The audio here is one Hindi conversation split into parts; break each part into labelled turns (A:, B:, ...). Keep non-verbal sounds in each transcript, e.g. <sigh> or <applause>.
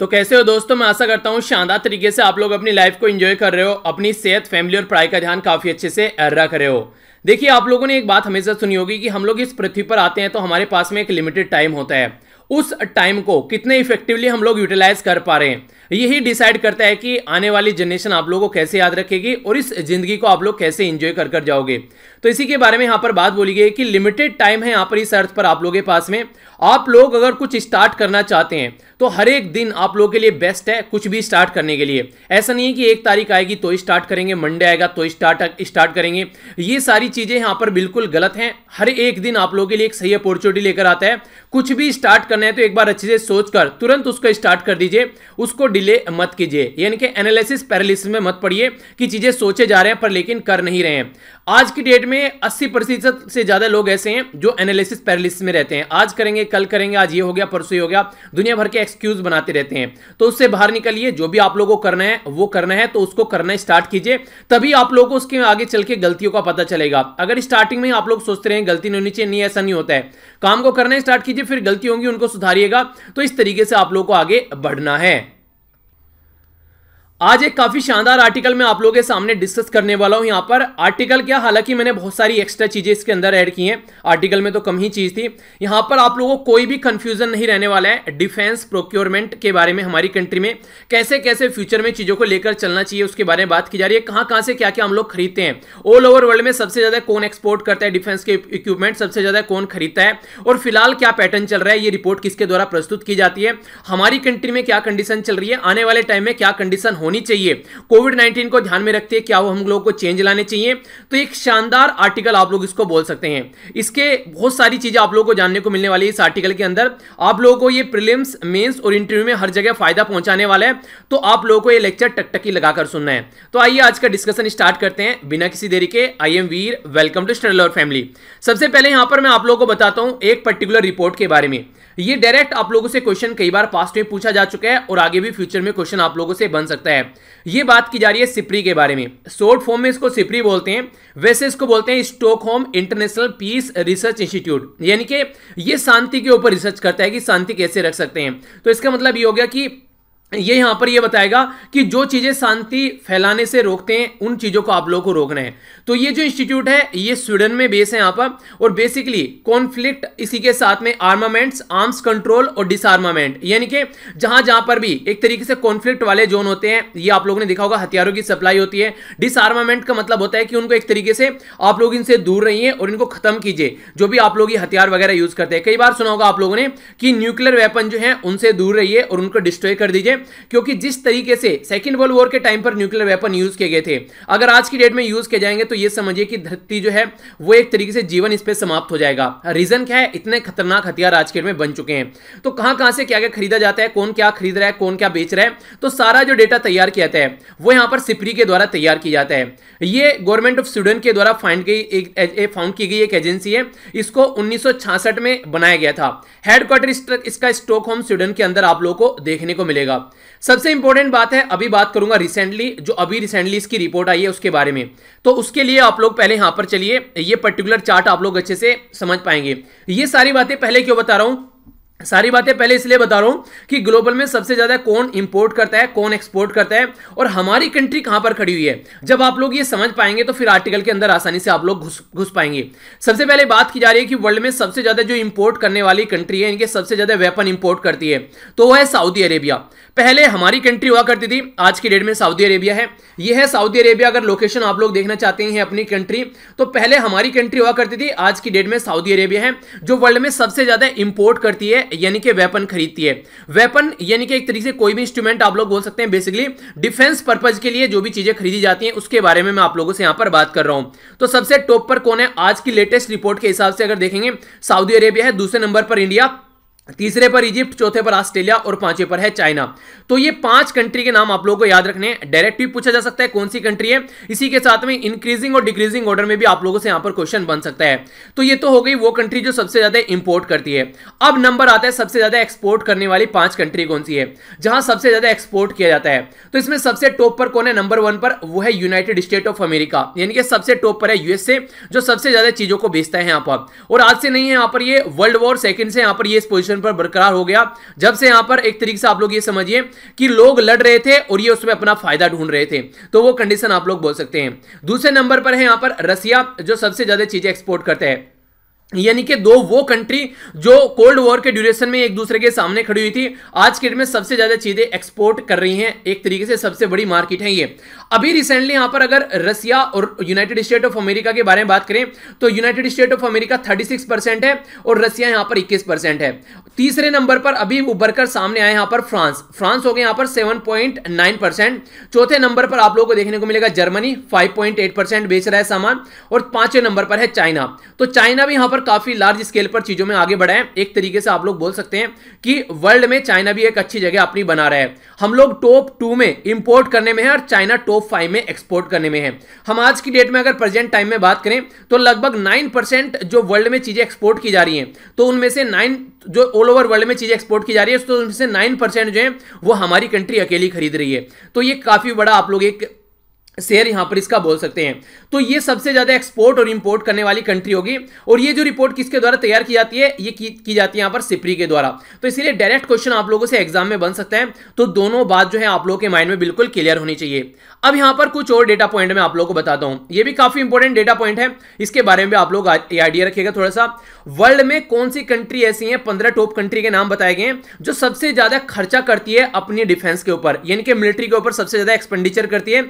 A: तो कैसे हो दोस्तों मैं आशा करता हूँ शानदार तरीके से आप लोग अपनी लाइफ को एंजॉय कर रहे हो अपनी सेहत फैमिली और पढ़ाई का ध्यान काफ़ी अच्छे से रख रहे हो देखिए आप लोगों ने एक बात हमेशा सुनी होगी कि हम लोग इस पृथ्वी पर आते हैं तो हमारे पास में एक लिमिटेड टाइम होता है उस टाइम को कितने इफेक्टिवली हम लोग यूटिलाइज कर पा रहे हैं यही डिसाइड करता है कि आने वाली जनरेशन आप लोगों को कैसे याद रखेगी और इस जिंदगी को आप लोग कैसे इंजॉय कर कर जाओगे तो इसी के बारे में यहाँ पर बात बोली गई कि लिमिटेड टाइम है यहाँ पर इस अर्थ पर आप लोगों के पास में आप लोग अगर कुछ स्टार्ट करना चाहते हैं तो हर एक दिन आप लोगों के लिए बेस्ट है कुछ भी स्टार्ट करने के लिए ऐसा नहीं है कि एक तारीख आएगी तो स्टार्ट करेंगे मंडे आएगा तो स्टार्ट स्टार्ट करेंगे ये सारी चीज़ें यहां पर बिल्कुल गलत हैं हर एक दिन आप लोगों के लिए एक सही अपॉर्चुनिटी लेकर आता है कुछ भी स्टार्ट करना है तो एक बार अच्छे से सोचकर तुरंत उसको स्टार्ट कर दीजिए उसको डिले मत कीजिए यानी कि एनालिसिस पैरालिसिस में मत पड़िए कि चीज़ें सोचे जा रहे हैं पर लेकिन कर नहीं रहे हैं आज की डेट में अस्सी प्रतिशत से ज़्यादा लोग ऐसे हैं जो एनालिसिस पैरालिसिस में रहते हैं आज करेंगे कल करेंगे आज ये हो गया परसों ये हो गया दुनिया भर के एक्सक्यूज बनाते रहते हैं तो उससे बाहर निकलिए जो भी आप लोगों को करना है वो करना है तो उसको करना स्टार्ट कीजिए तभी आप लोगों को उसके आगे चल के गलतियों का पता चलेगा अगर स्टार्टिंग में आप लोग सोचते रहे गलती नहीं होनी चाहिए नहीं ऐसा नहीं होता है काम को करना स्टार्ट कीजिए कीजिए फिर गलती होंगी उनको सुधारिएगा तो इस तरीके से आप लोग को आगे बढ़ना है आज एक काफ़ी शानदार आर्टिकल मैं आप लोगों के सामने डिस्कस करने वाला हूं यहां पर आर्टिकल क्या हालांकि मैंने बहुत सारी एक्स्ट्रा चीज़ें इसके अंदर ऐड की हैं आर्टिकल में तो कम ही चीज़ थी यहां पर आप लोगों को कोई भी कंफ्यूजन नहीं रहने वाला है डिफेंस प्रोक्योरमेंट के बारे में हमारी कंट्री में कैसे कैसे फ्यूचर में चीज़ों को लेकर चलना चाहिए उसके बारे में बात की जा रही है कहां कहां से क्या क्या हम लोग खरीदते हैं ऑल ओवर वर्ल्ड में सबसे ज़्यादा कौन एक्सपोर्ट करता है डिफेंस के इक्विपमेंट सबसे ज़्यादा कौन खरीदता है और फिलहाल क्या पैटर्न चल रहा है ये रिपोर्ट किसके द्वारा प्रस्तुत की जाती है हमारी कंट्री में क्या कंडीशन चल रही है आने वाले टाइम में क्या कंडीशन हो होनी चाहिए कोविड नाइन्टीन को ध्यान में रखते हैं क्या वो हम लोगों को चेंज लाने चाहिए तो एक शानदार आर्टिकल आप लोग इसको बोल सकते हैं इसके बहुत सारी चीज़ें आप लोगों को जानने को मिलने वाली है इस आर्टिकल के अंदर आप लोगों को ये प्रिलिम्स मेंस और इंटरव्यू में हर जगह फायदा पहुंचाने वाला है तो आप लोगों को ये लेक्चर टकटकी लगाकर सुनना है तो आइए आज का डिस्कशन स्टार्ट करते हैं बिना किसी देरी के I am Veer welcome to Studdle family सबसे पहले यहां पर मैं आप लोगों को बताता हूं एक पर्टिकुलर रिपोर्ट के बारे में ये डायरेक्ट आप लोगों से क्वेश्चन कई बार पास्ट में पूछा जा चुका है और आगे भी फ्यूचर में क्वेश्चन आप लोगों से बन सकता है है ये बात की जा रही है सिपरी के बारे में शोर्ट फॉर्म में इसको सिपरी बोलते हैं वैसे इसको बोलते हैं home international peace research institute यानी कि ये शांति के ऊपर रिसर्च करता है कि शांति कैसे रख सकते हैं तो इसका मतलब ये हो गया कि ये यहां पर ये बताएगा कि जो चीज़ें शांति फैलाने से रोकते हैं उन चीज़ों को आप लोगों को रोकना है तो ये जो इंस्टीट्यूट है ये स्वीडन में बेस है यहां पर और बेसिकली कॉन्फ्लिक्ट इसी के साथ में आर्मामेंट्स आर्म्स कंट्रोल और डिसआर्मामेंट यानी कि जहां जहां पर भी एक तरीके से कॉन्फ्लिक्ट वाले जोन होते हैं ये आप लोगों ने देखा होगा हथियारों की सप्लाई होती है डिसआर्मामेंट का मतलब होता है कि उनको एक तरीके से आप लोग इनसे दूर रहिए और इनको ख़त्म कीजिए जो भी आप लोग ये हथियार वगैरह यूज़ करते हैं कई बार सुना होगा आप लोगों ने कि न्यूक्लियर वेपन जो है उनसे दूर रहिए और उनको डिस्ट्रॉय कर दीजिए क्योंकि जिस तरीके से सेकेंड वर्ल्ड वॉर के टाइम पर न्यूक्लियर वेपन यूज किए गए थे अगर आज की डेट में यूज किए जाएंगे तो यह समझिए कि धरती जो है वो एक तरीके से जीवन इस पर समाप्त हो जाएगा रीजन क्या है इतने खतरनाक हथियार आज के डेट में बन चुके हैं तो कहां कहां से क्या क्या खरीदा जाता है कौन क्या खरीद रहा है कौन क्या बेच रहा है तो सारा जो डेटा तैयार किया जाता है वो यहां पर सिपरी के द्वारा तैयार किया जाता है ये गवर्नमेंट ऑफ स्वीडन के द्वारा फाइंड गई एक फाउंड की गई एक एजेंसी है इसको उन्नीस में बनाया गया था हेडक्वार्टर इसका स्टॉकहोम स्वीडन के अंदर आप लोगों को देखने को मिलेगा सबसे इंपॉर्टेंट बात है अभी बात करूंगा रिसेंटली जो अभी रिसेंटली इसकी रिपोर्ट आई है उसके बारे में तो उसके लिए आप लोग पहले यहां पर चलिए ये पर्टिकुलर चार्ट आप लोग अच्छे से समझ पाएंगे ये सारी बातें पहले क्यों बता रहा हूं सारी बातें पहले इसलिए बता रहा हूं कि ग्लोबल में सबसे ज्यादा कौन इंपोर्ट करता है कौन एक्सपोर्ट करता है और हमारी कंट्री कहां पर खड़ी हुई है जब आप लोग ये समझ पाएंगे तो फिर आर्टिकल के अंदर आसानी से आप लोग घुस घुस पाएंगे सबसे पहले बात की जा रही है कि वर्ल्ड में सबसे ज्यादा जो इंपोर्ट करने वाली कंट्री है इनके सबसे ज्यादा वेपन इंपोर्ट करती है तो वह है सऊदी अरेबिया पहले हमारी कंट्री हुआ करती थी आज की डेट में सऊदी अरेबिया है यह है सऊदी अरेबिया अगर लोकेशन आप लोग देखना चाहते हैं अपनी कंट्री तो पहले हमारी कंट्री हुआ करती थी आज की डेट में सऊदी अरेबिया है जो वर्ल्ड में सबसे ज़्यादा इंपोर्ट करती है यानी कि वेपन खरीदती है वेपन यानी कि एक तरीके से कोई भी इंस्ट्रूमेंट आप लोग बोल सकते हैं बेसिकली डिफेंस पर्पज के लिए जो भी चीज़ें खरीदी जाती है उसके बारे में मैं आप लोगों से यहां पर बात कर रहा हूं तो सबसे टॉप पर कौन है आज की लेटेस्ट रिपोर्ट के हिसाब से अगर देखेंगे सऊदी अरेबिया है दूसरे नंबर पर इंडिया तीसरे पर इजिप्ट चौथे पर ऑस्ट्रेलिया और पांचवे पर है चाइना तो ये पांच कंट्री के नाम आप लोगों को याद रखने हैं डायरेक्ट भी पूछा जा सकता है कौन सी कंट्री है इसी के साथ में इंक्रीजिंग और डिक्रीजिंग ऑर्डर में भी आप लोगों से यहां पर क्वेश्चन बन सकता है तो ये तो हो गई वो कंट्री जो सबसे ज्यादा इंपोर्ट करती है अब नंबर आता है सबसे ज्यादा एक्सपोर्ट करने वाली पांच कंट्री कौन सी है जहां सबसे ज्यादा एक्सपोर्ट किया जाता है तो इसमें सबसे टॉप पर कौन है नंबर वन पर वो है यूनाइटेड स्टेट ऑफ अमेरिका यानी कि सबसे टॉप पर है यूएसए जो सबसे ज्यादा चीजों को बेचता है यहां पर और आज से नहीं है यहां पर ये वर्ल्ड वॉर सेकेंड से यहां पर ये इस पोजिशन पोजीशन पर बरकरार हो गया जब से यहां पर एक तरीके से आप लोग ये समझिए कि लोग लड़ रहे थे और ये उसमें अपना फायदा ढूंढ रहे थे तो वो कंडीशन आप लोग बोल सकते हैं दूसरे नंबर पर है यहां पर रसिया जो सबसे ज्यादा चीजें एक्सपोर्ट करते हैं यानी कि दो वो कंट्री जो कोल्ड वॉर के ड्यूरेशन में एक दूसरे के सामने खड़ी हुई थी आज के डेट में सबसे ज़्यादा चीज़ें एक्सपोर्ट कर रही हैं एक तरीके से सबसे बड़ी मार्केट है ये अभी रिसेंटली यहां पर अगर रसिया और यूनाइटेड स्टेट ऑफ अमेरिका के बारे में बात करें तो United State of America thirty है और रसिया यहां पर इक्कीस है तीसरे नंबर पर अभी उभर कर सामने आए यहां पर फ्रांस फ्रांस हो गए यहां पर सेवन चौथे नंबर पर आप लोगों को देखने को मिलेगा जर्मनी फाइव बेच रहा है सामान और पांचवें नंबर पर है चाइना तो चाइना भी यहां पर पर काफी लार्ज स्केल पर चीजों में आगे बढ़ा है एक तरीके से आप लोग बोल सकते हैं कि वर्ल्ड में चाइना भी एक अच्छी जगह अपनी बना रहा है हम लोग टॉप टू में इंपोर्ट करने में है और चाइना टॉप फाइव में एक्सपोर्ट करने में है हम आज की डेट में अगर प्रेजेंट टाइम में बात करें तो लगभग नाइन जो वर्ल्ड में चीजें एक्सपोर्ट की जा रही है तो उनमें से नाइन जो ऑल ओवर वर्ल्ड में चीजें एक्सपोर्ट की जा रही है तो उनमें से नाइन जो है वो हमारी कंट्री अकेली खरीद रही है तो ये काफी बड़ा आप लोग एक शेयर यहां पर इसका बोल सकते हैं तो ये सबसे ज्यादा एक्सपोर्ट और इंपोर्ट करने वाली कंट्री होगी और ये जो रिपोर्ट किसके द्वारा तैयार की जाती है ये की, की जाती है यहां पर सिपरी के द्वारा तो इसलिए डायरेक्ट क्वेश्चन आप लोगों से एग्जाम में बन सकता है तो दोनों बात जो है आप लोगों के माइंड में बिल्कुल क्लियर होनी चाहिए अब यहां पर कुछ और डेटा पॉइंट में आप लोगों को बताता हूं यह भी काफी इंपॉर्टेंट डेटा पॉइंट है इसके बारे में भी आप लोग आइडिया रखिएगा थोड़ा सा वर्ल्ड में कौन सी कंट्री ऐसी है पंद्रह टॉप कंट्री के नाम बताए गए हैं जो सबसे ज्यादा खर्चा करती है अपनी डिफेंस के ऊपर यानी कि मिलिट्री के ऊपर सबसे ज्यादा एक्सपेंडिचर करती है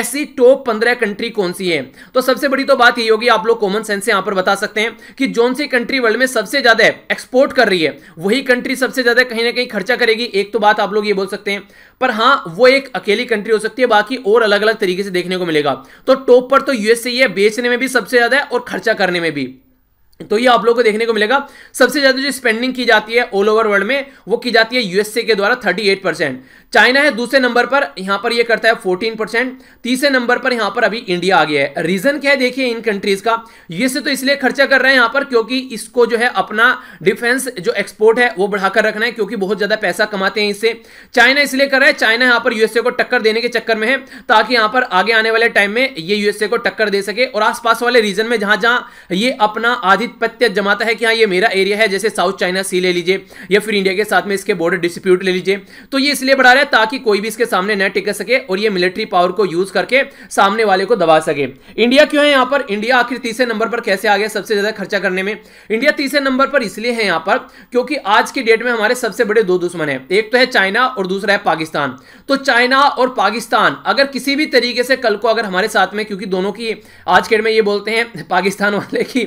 A: ऐसे ऐसी टॉप पंद्रह कंट्री कौन सी है तो सबसे बड़ी तो बात यही होगी आप लोग कॉमन सेंस से यहां पर बता सकते हैं कि जोन सी कंट्री वर्ल्ड में सबसे ज्यादा एक्सपोर्ट कर रही है वही कंट्री सबसे ज्यादा कहीं ना कहीं खर्चा करेगी एक तो बात आप लोग ये बोल सकते हैं पर हाँ वो एक अकेली कंट्री हो सकती है बाकी और अलग अलग तरीके से देखने को मिलेगा तो टॉप पर तो यूएसए है बेचने में भी सबसे ज्यादा और खर्चा करने में भी तो ये आप लोगों को देखने को मिलेगा सबसे ज्यादा जो स्पेंडिंग की जाती है ऑल ओवर वर्ल्ड में वो की जाती है यूएसए के द्वारा 38 परसेंट चाइना है दूसरे नंबर पर यहां पर ये करता है 14 परसेंट तीसरे नंबर पर यहां पर अभी इंडिया आ गया है रीजन क्या है देखिए इन कंट्रीज का यूएसए तो इसलिए खर्चा कर रहे हैं यहां पर क्योंकि इसको जो है अपना डिफेंस जो एक्सपोर्ट है वो बढ़ाकर रखना है क्योंकि बहुत ज्यादा पैसा कमाते हैं इससे चाइना इसलिए कर रहा है चाइना यहां पर यूएसए को टक्कर देने के चक्कर में है ताकि यहां पर आगे आने वाले टाइम में ये यूएसए को टक्कर दे सके और आसपास वाले रीजन में जहां जहां ये अपना आधी आधिपत्य जमाता है कि हाँ ये मेरा एरिया है जैसे साउथ चाइना सी ले लीजिए या फिर इंडिया के साथ में इसके बॉर्डर डिस्प्यूट ले लीजिए तो ये इसलिए बढ़ा रहा है ताकि कोई भी इसके सामने न टिक सके और ये मिलिट्री पावर को यूज करके सामने वाले को दबा सके इंडिया क्यों है यहाँ पर इंडिया आखिर तीसरे नंबर पर कैसे आ गया सबसे ज्यादा खर्चा करने में इंडिया तीसरे नंबर पर इसलिए है यहाँ पर क्योंकि आज की डेट में हमारे सबसे बड़े दो दुश्मन है एक तो है चाइना और दूसरा है पाकिस्तान तो चाइना और पाकिस्तान अगर किसी भी तरीके से कल को अगर हमारे साथ में क्योंकि दोनों की आज के डेट में ये बोलते हैं पाकिस्तान वाले की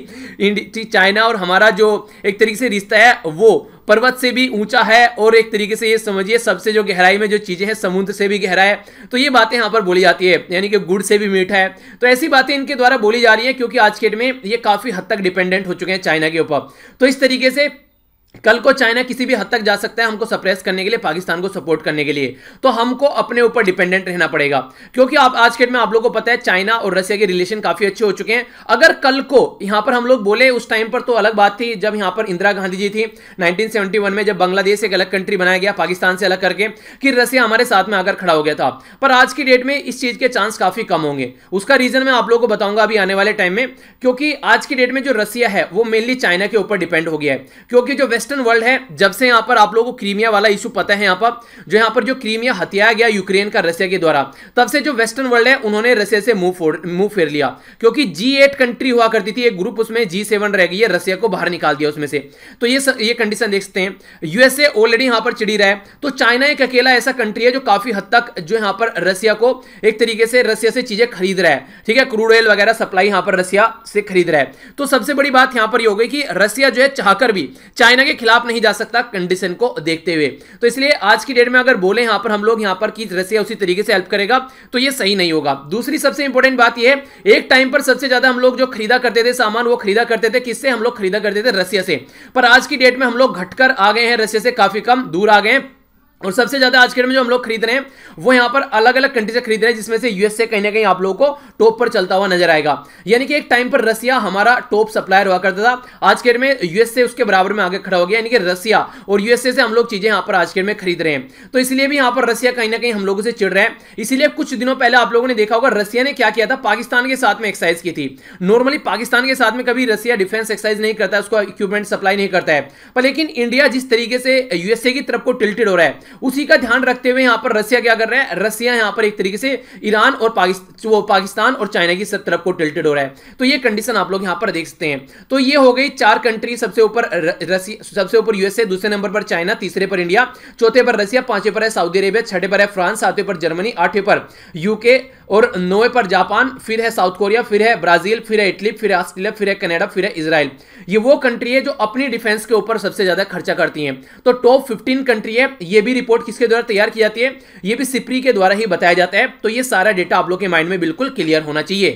A: चाइना और हमारा जो एक तरीके से रिश्ता है वो पर्वत से भी ऊंचा है और एक तरीके से ये समझिए सबसे जो गहराई में जो चीज़ें हैं समुद्र से भी गहरा है तो ये बातें यहाँ पर बोली जाती है यानी कि गुड़ से भी मीठा है तो ऐसी बातें इनके द्वारा बोली जा रही है क्योंकि आज के डेट में ये काफ़ी हद तक डिपेंडेंट हो चुके हैं चाइना के ऊपर तो इस तरीके से कल को चाइना किसी भी हद तक जा सकता है हमको सप्रेस करने के लिए पाकिस्तान को सपोर्ट करने के लिए तो हमको अपने ऊपर डिपेंडेंट रहना पड़ेगा क्योंकि आप आज के में आप लोगों को पता है चाइना और रशिया के रिलेशन काफी अच्छे हो चुके हैं अगर कल को यहां पर हम लोग बोले उस टाइम पर तो अलग बात थी जब यहां पर इंदिरा गांधी जी थी नाइनटीन में जब बांग्लादेश एक अलग कंट्री बनाया गया पाकिस्तान से अलग करके कि रशिया हमारे साथ में आकर खड़ा हो गया था पर आज की डेट में इस चीज के चांस काफी कम होंगे उसका रीजन मैं आप लोगों को बताऊंगा अभी आने वाले टाइम में क्योंकि आज की डेट में जो रसिया है वो मेनली चाइना के ऊपर डिपेंड हो गया है क्योंकि जो वेस्ट वेस्टर्न वर्ल्ड है जब से यहां पर आप लोगों को क्रीमिया वाला इशू पता है यहां पर जो यहां पर जो क्रीमिया हत्याया गया यूक्रेन का रशिया के द्वारा तब से जो वेस्टर्न वर्ल्ड है उन्होंने रशिया से मुंह मुंह फेर लिया क्योंकि जी कंट्री हुआ करती थी एक ग्रुप उसमें जी रह गई है रशिया को बाहर निकाल दिया उसमें से तो ये ये कंडीशन देखते हैं यूएसए ऑलरेडी यहाँ पर चिड़ी रहा है तो चाइना एक अकेला ऐसा कंट्री है जो काफी हद तक जो यहां पर रशिया को एक तरीके से रशिया से चीजें खरीद रहा है ठीक है क्रूड ऑयल वगैरह सप्लाई यहां पर रशिया से खरीद रहा है तो सबसे बड़ी बात यहां पर ये हो गई कि रशिया जो है चाहकर भी चाइना के खिलाफ नहीं जा सकता कंडीशन को देखते हुए तो इसलिए आज की डेट में अगर बोले यहां पर हम लोग यहां पर कि रसिया उसी तरीके से हेल्प करेगा तो ये सही नहीं होगा दूसरी सबसे इंपॉर्टेंट बात यह एक टाइम पर सबसे ज्यादा हम लोग जो खरीदा करते थे सामान वो खरीदा करते थे किससे हम लोग खरीदा करते थे रसिया से पर आज की डेट में हम लोग घटकर आ गए हैं रसिया से काफी कम दूर आ गए हैं और सबसे ज्यादा आज के डेट में जो हम लोग खरीद रहे हैं वो यहां पर अलग अलग कंट्री से खरीद रहे हैं जिसमें से यूएसए कहीं ना कहीं आप लोगों को टॉप पर चलता हुआ नजर आएगा यानी कि एक टाइम पर रसिया हमारा टॉप सप्लायर हुआ करता था आज के डेट में यूएसए उसके बराबर में आगे खड़ा हो गया यानी कि रसिया और यूएसए से हम लोग चीजें यहाँ पर आज के में खरीद रहे हैं तो इसलिए भी यहां पर रसिया कहीं ना कहीं हम लोगों से चिड़ रहे हैं इसीलिए कुछ दिनों पहले आप लोगों ने देखा होगा रसिया ने क्या किया था पाकिस्तान के साथ में एक्सरसाइज की थी नॉर्मली पाकिस्तान के साथ में कभी रसिया डिफेंस एक्सरसाइज नहीं करता है उसको इक्विपमेंट सप्लाई नहीं करता है पर लेकिन इंडिया जिस तरीके से यूएसए की तरफ को टिल्टेड हो रहा है उसी का ध्यान रखते हुए यहां पर रसिया क्या कर रहा है रसिया यहां पर एक तरीके से ईरान और पाकिस्तान वो पाकिस्तान और चाइना की तरफ को टिल्टेड हो रहा है तो ये कंडीशन आप लोग यहां पर देख सकते हैं तो ये हो गई चार कंट्री सबसे ऊपर सबसे ऊपर यूएसए दूसरे नंबर पर चाइना तीसरे पर इंडिया चौथे पर रसिया पांचवें पर है सऊदी अरेबिया छठे पर है फ्रांस सातवें पर जर्मनी आठवें पर यूके और नोए पर जापान फिर है साउथ कोरिया फिर है ब्राजील फिर है इटली फिर है ऑस्ट्रेलिया फिर है कनाडा फिर है इसराइल ये वो कंट्री है जो अपनी डिफेंस के ऊपर सबसे ज़्यादा खर्चा करती हैं तो टॉप फिफ्टीन कंट्री है ये भी रिपोर्ट किसके द्वारा तैयार की जाती है ये भी सिपरी के द्वारा ही बताया जाता है तो ये सारा डेटा आप लोग के माइंड में बिल्कुल क्लियर होना चाहिए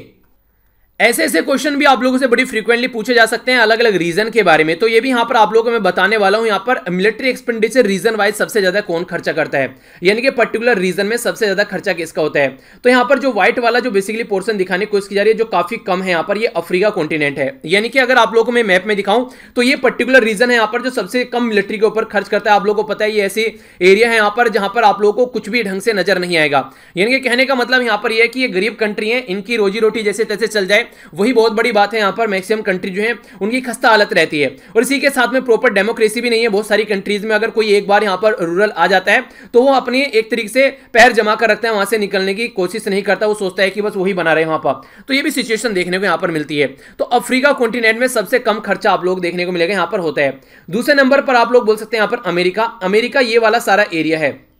A: ऐसे ऐसे क्वेश्चन भी आप लोगों से बड़ी फ्रीक्वेंटली पूछे जा सकते हैं अलग अलग रीजन के बारे में तो ये भी यहाँ पर आप लोगों को मैं बताने वाला हूँ यहाँ पर मिलिट्री एक्सपेंडिचर रीजन वाइज सबसे ज्यादा कौन खर्चा करता है यानी कि पर्टिकुलर रीजन में सबसे ज्यादा खर्चा किसका होता है तो यहाँ पर जो व्हाइट वाला जो बेसिकली पोर्सन दिखाने की कोशिश की जा रही है जो काफी कम है यहाँ पर ये अफ्रीका कॉन्टिनेंट है यानी कि अगर आप लोगों को मैं मैप में दिखाऊं तो ये पर्टिकुलर रीजन है यहाँ पर जो सबसे कम मिलिट्री के ऊपर खर्च करता है आप लोगों को पता है ये ऐसी एरिया है यहाँ पर जहां पर आप लोगों को कुछ भी ढंग से नजर नहीं आएगा यानी कि कहने का मतलब यहाँ पर यह है कि ये गरीब कंट्री है इनकी रोजी रोटी जैसे तैसे चल जाए वही बहुत बड़ी बात है यहाँ पर मैक्सिमम कंट्री जो है उनकी खस्ता हालत रहती है और इसी के साथ में प्रॉपर डेमोक्रेसी भी नहीं है बहुत सारी कंट्रीज में अगर कोई एक बार यहाँ पर रूरल आ जाता है तो वो अपने एक तरीके से पैर जमा कर रखता है वहां से निकलने की कोशिश नहीं करता वो सोचता है कि बस वही बना रहे वहां पर तो ये भी सिचुएशन देखने को यहाँ पर मिलती है तो अफ्रीका कॉन्टिनेंट में सबसे कम खर्चा आप लोग देखने को मिलेगा यहाँ पर होता है दूसरे नंबर पर आप लोग बोल सकते हैं यहाँ पर अमेरिका अमेरिका ये वाला सारा एरिया है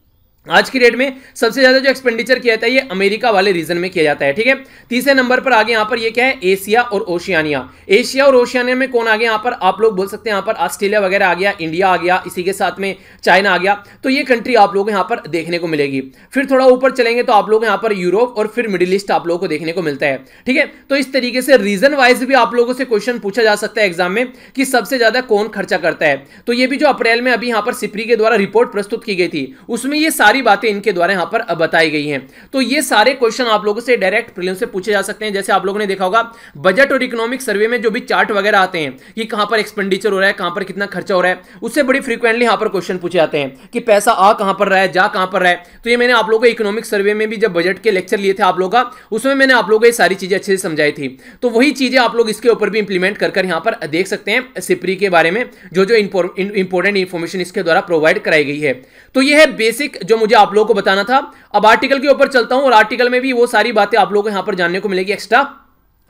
A: आज की डेट में सबसे ज्यादा जो एक्सपेंडिचर किया जाता है ये अमेरिका वाले रीजन में किया जाता है ठीक है तीसरे नंबर पर आगे यहां पर ये क्या है एशिया और ओशियानिया एशिया और ओशियानिया में कौन आ गया यहां पर आप लोग बोल सकते हैं यहां पर ऑस्ट्रेलिया वगैरह आ गया इंडिया आ गया इसी के साथ में चाइना आ गया तो ये कंट्री आप लोग यहां पर देखने को मिलेगी फिर थोड़ा ऊपर चलेंगे तो आप लोग यहां पर यूरोप और फिर मिडिल ईस्ट आप लोगों को देखने को मिलता है ठीक है तो इस तरीके से रीजन वाइज भी आप लोगों से क्वेश्चन पूछा जा सकता है एग्जाम में कि सबसे ज्यादा कौन खर्चा करता है तो ये भी जो अप्रैल में अभी यहां पर सिपरी के द्वारा रिपोर्ट प्रस्तुत की गई थी उसमें ये सारी बातें इनके द्वारा यहां पर बताई गई हैं तो ये सारे क्वेश्चन आप लोगों से डायरेक्ट प्रिलियम से पूछे जा सकते हैं जैसे आप लोगों ने देखा होगा बजट और इकोनॉमिक सर्वे में जो भी चार्ट वगैरह आते हैं कि कहां पर एक्सपेंडिचर हो रहा है कहां पर कितना खर्चा हो रहा है उससे बड़ी फ्रीक्वेंटली यहां पर क्वेश्चन पूछे जाते हैं कि पैसा आ कहां पर रहा है जा कहां पर रहा है तो ये मैंने आप लोगों को इकोनॉमिक सर्वे में भी जब बजट के लेक्चर लिए थे आप लोगों का उसमें मैंने आप लोगों को ये सारी चीज़ें अच्छे से समझाई थी तो वही चीज़ें आप लोग इसके ऊपर भी इंप्लीमेंट कर कर यहाँ पर देख सकते हैं सिपरी के बारे में जो जो इंपोर्टेंट इंफॉर्मेशन इसके द्वारा प्रोवाइड कराई गई है तो ये है बेसिक जो मुझे आप लोगों को बताना था अब आर्टिकल के ऊपर चलता हूं और आर्टिकल में भी वो सारी बातें आप लोगों को यहां पर जानने को मिलेगी एक्स्ट्रा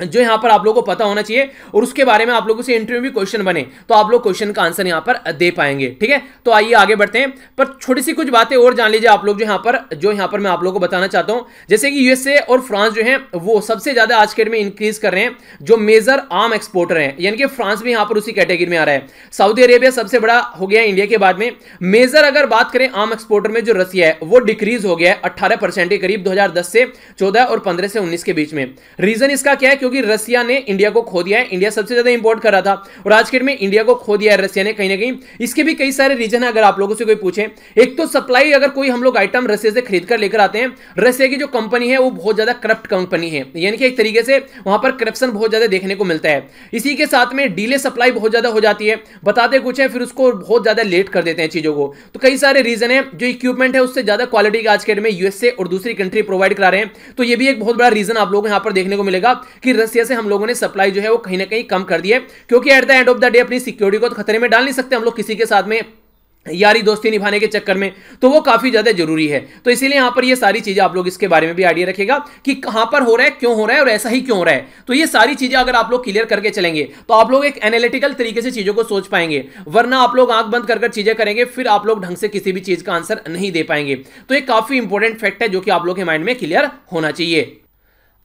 A: जो यहाँ पर आप लोगों को पता होना चाहिए और उसके बारे में आप लोगों से इंटरव्यू भी क्वेश्चन बने तो आप लोग क्वेश्चन का आंसर यहाँ पर दे पाएंगे ठीक है तो आइए आगे बढ़ते हैं पर छोटी सी कुछ बातें और जान लीजिए आप लोग जो यहाँ पर जो यहाँ पर मैं आप लोगों को बताना चाहता हूँ जैसे कि यूएसए और फ्रांस जो है वो सबसे ज्यादा आज के डेट में इंक्रीज कर रहे हैं जो मेजर आम एक्सपोर्टर हैं यानी कि फ्रांस भी यहाँ पर उसी कैटेगरी में आ रहा है सऊदी अरेबिया सबसे बड़ा हो गया इंडिया के बाद में मेजर अगर बात करें आम एक्सपोर्टर में जो रसिया है वो डिक्रीज हो गया है अट्ठारह के करीब दो से चौदह और पंद्रह से उन्नीस के बीच में रीजन इसका क्या है क्योंकि रसिया ने इंडिया को खो दिया है इंडिया सबसे ज्यादा इंपोर्ट कर रहा था और आज के डेट में इंडिया को खो दिया है रसिया ने कहीं ना कहीं इसके भी कई सारे रीजन है अगर आप लोगों से कोई पूछे एक तो सप्लाई अगर कोई हम लोग आइटम रसिया से खरीद कर लेकर आते हैं रसिया की जो कंपनी है वो बहुत ज्यादा करप्ट कंपनी है यानी कि एक तरीके से वहां पर करप्शन बहुत ज्यादा देखने को मिलता है इसी के साथ में डीले सप्लाई बहुत ज्यादा हो जाती है बताते कुछ है फिर उसको बहुत ज्यादा लेट कर देते हैं चीजों को तो कई सारे रीजन है जो इक्विपमेंट है उससे ज्यादा क्वालिटी के आज के डेट में यूएसए और दूसरी कंट्री प्रोवाइड करा रहे हैं तो ये भी एक बहुत बड़ा रीजन आप लोगों को यहां पर देखने को मिलेगा कि कि रसिया से हम लोगों ने सप्लाई जो है वो कहीं ना कहीं कम कर दी है क्योंकि at the end of the day अपनी सिक्योरिटी को तो खतरे में डाल नहीं सकते हम लोग किसी के साथ में यारी दोस्ती निभाने के चक्कर में तो वो काफ़ी ज़्यादा जरूरी है तो इसीलिए यहां पर ये सारी चीज़ें आप लोग इसके बारे में भी आइडिया रखेगा कि कहां पर हो रहा है क्यों हो रहा है और ऐसा ही क्यों हो रहा है तो ये सारी चीज़ें अगर आप लोग क्लियर करके चलेंगे तो आप लोग एक एनालिटिकल तरीके से चीज़ों को सोच पाएंगे वरना आप लोग आंख बंद कर कर चीज़ें करेंगे फिर आप लोग ढंग से किसी भी चीज़ का आंसर नहीं दे पाएंगे तो ये काफ़ी इंपॉर्टेंट फैक्ट है जो कि आप लोग के माइंड में क्लियर होना चाहिए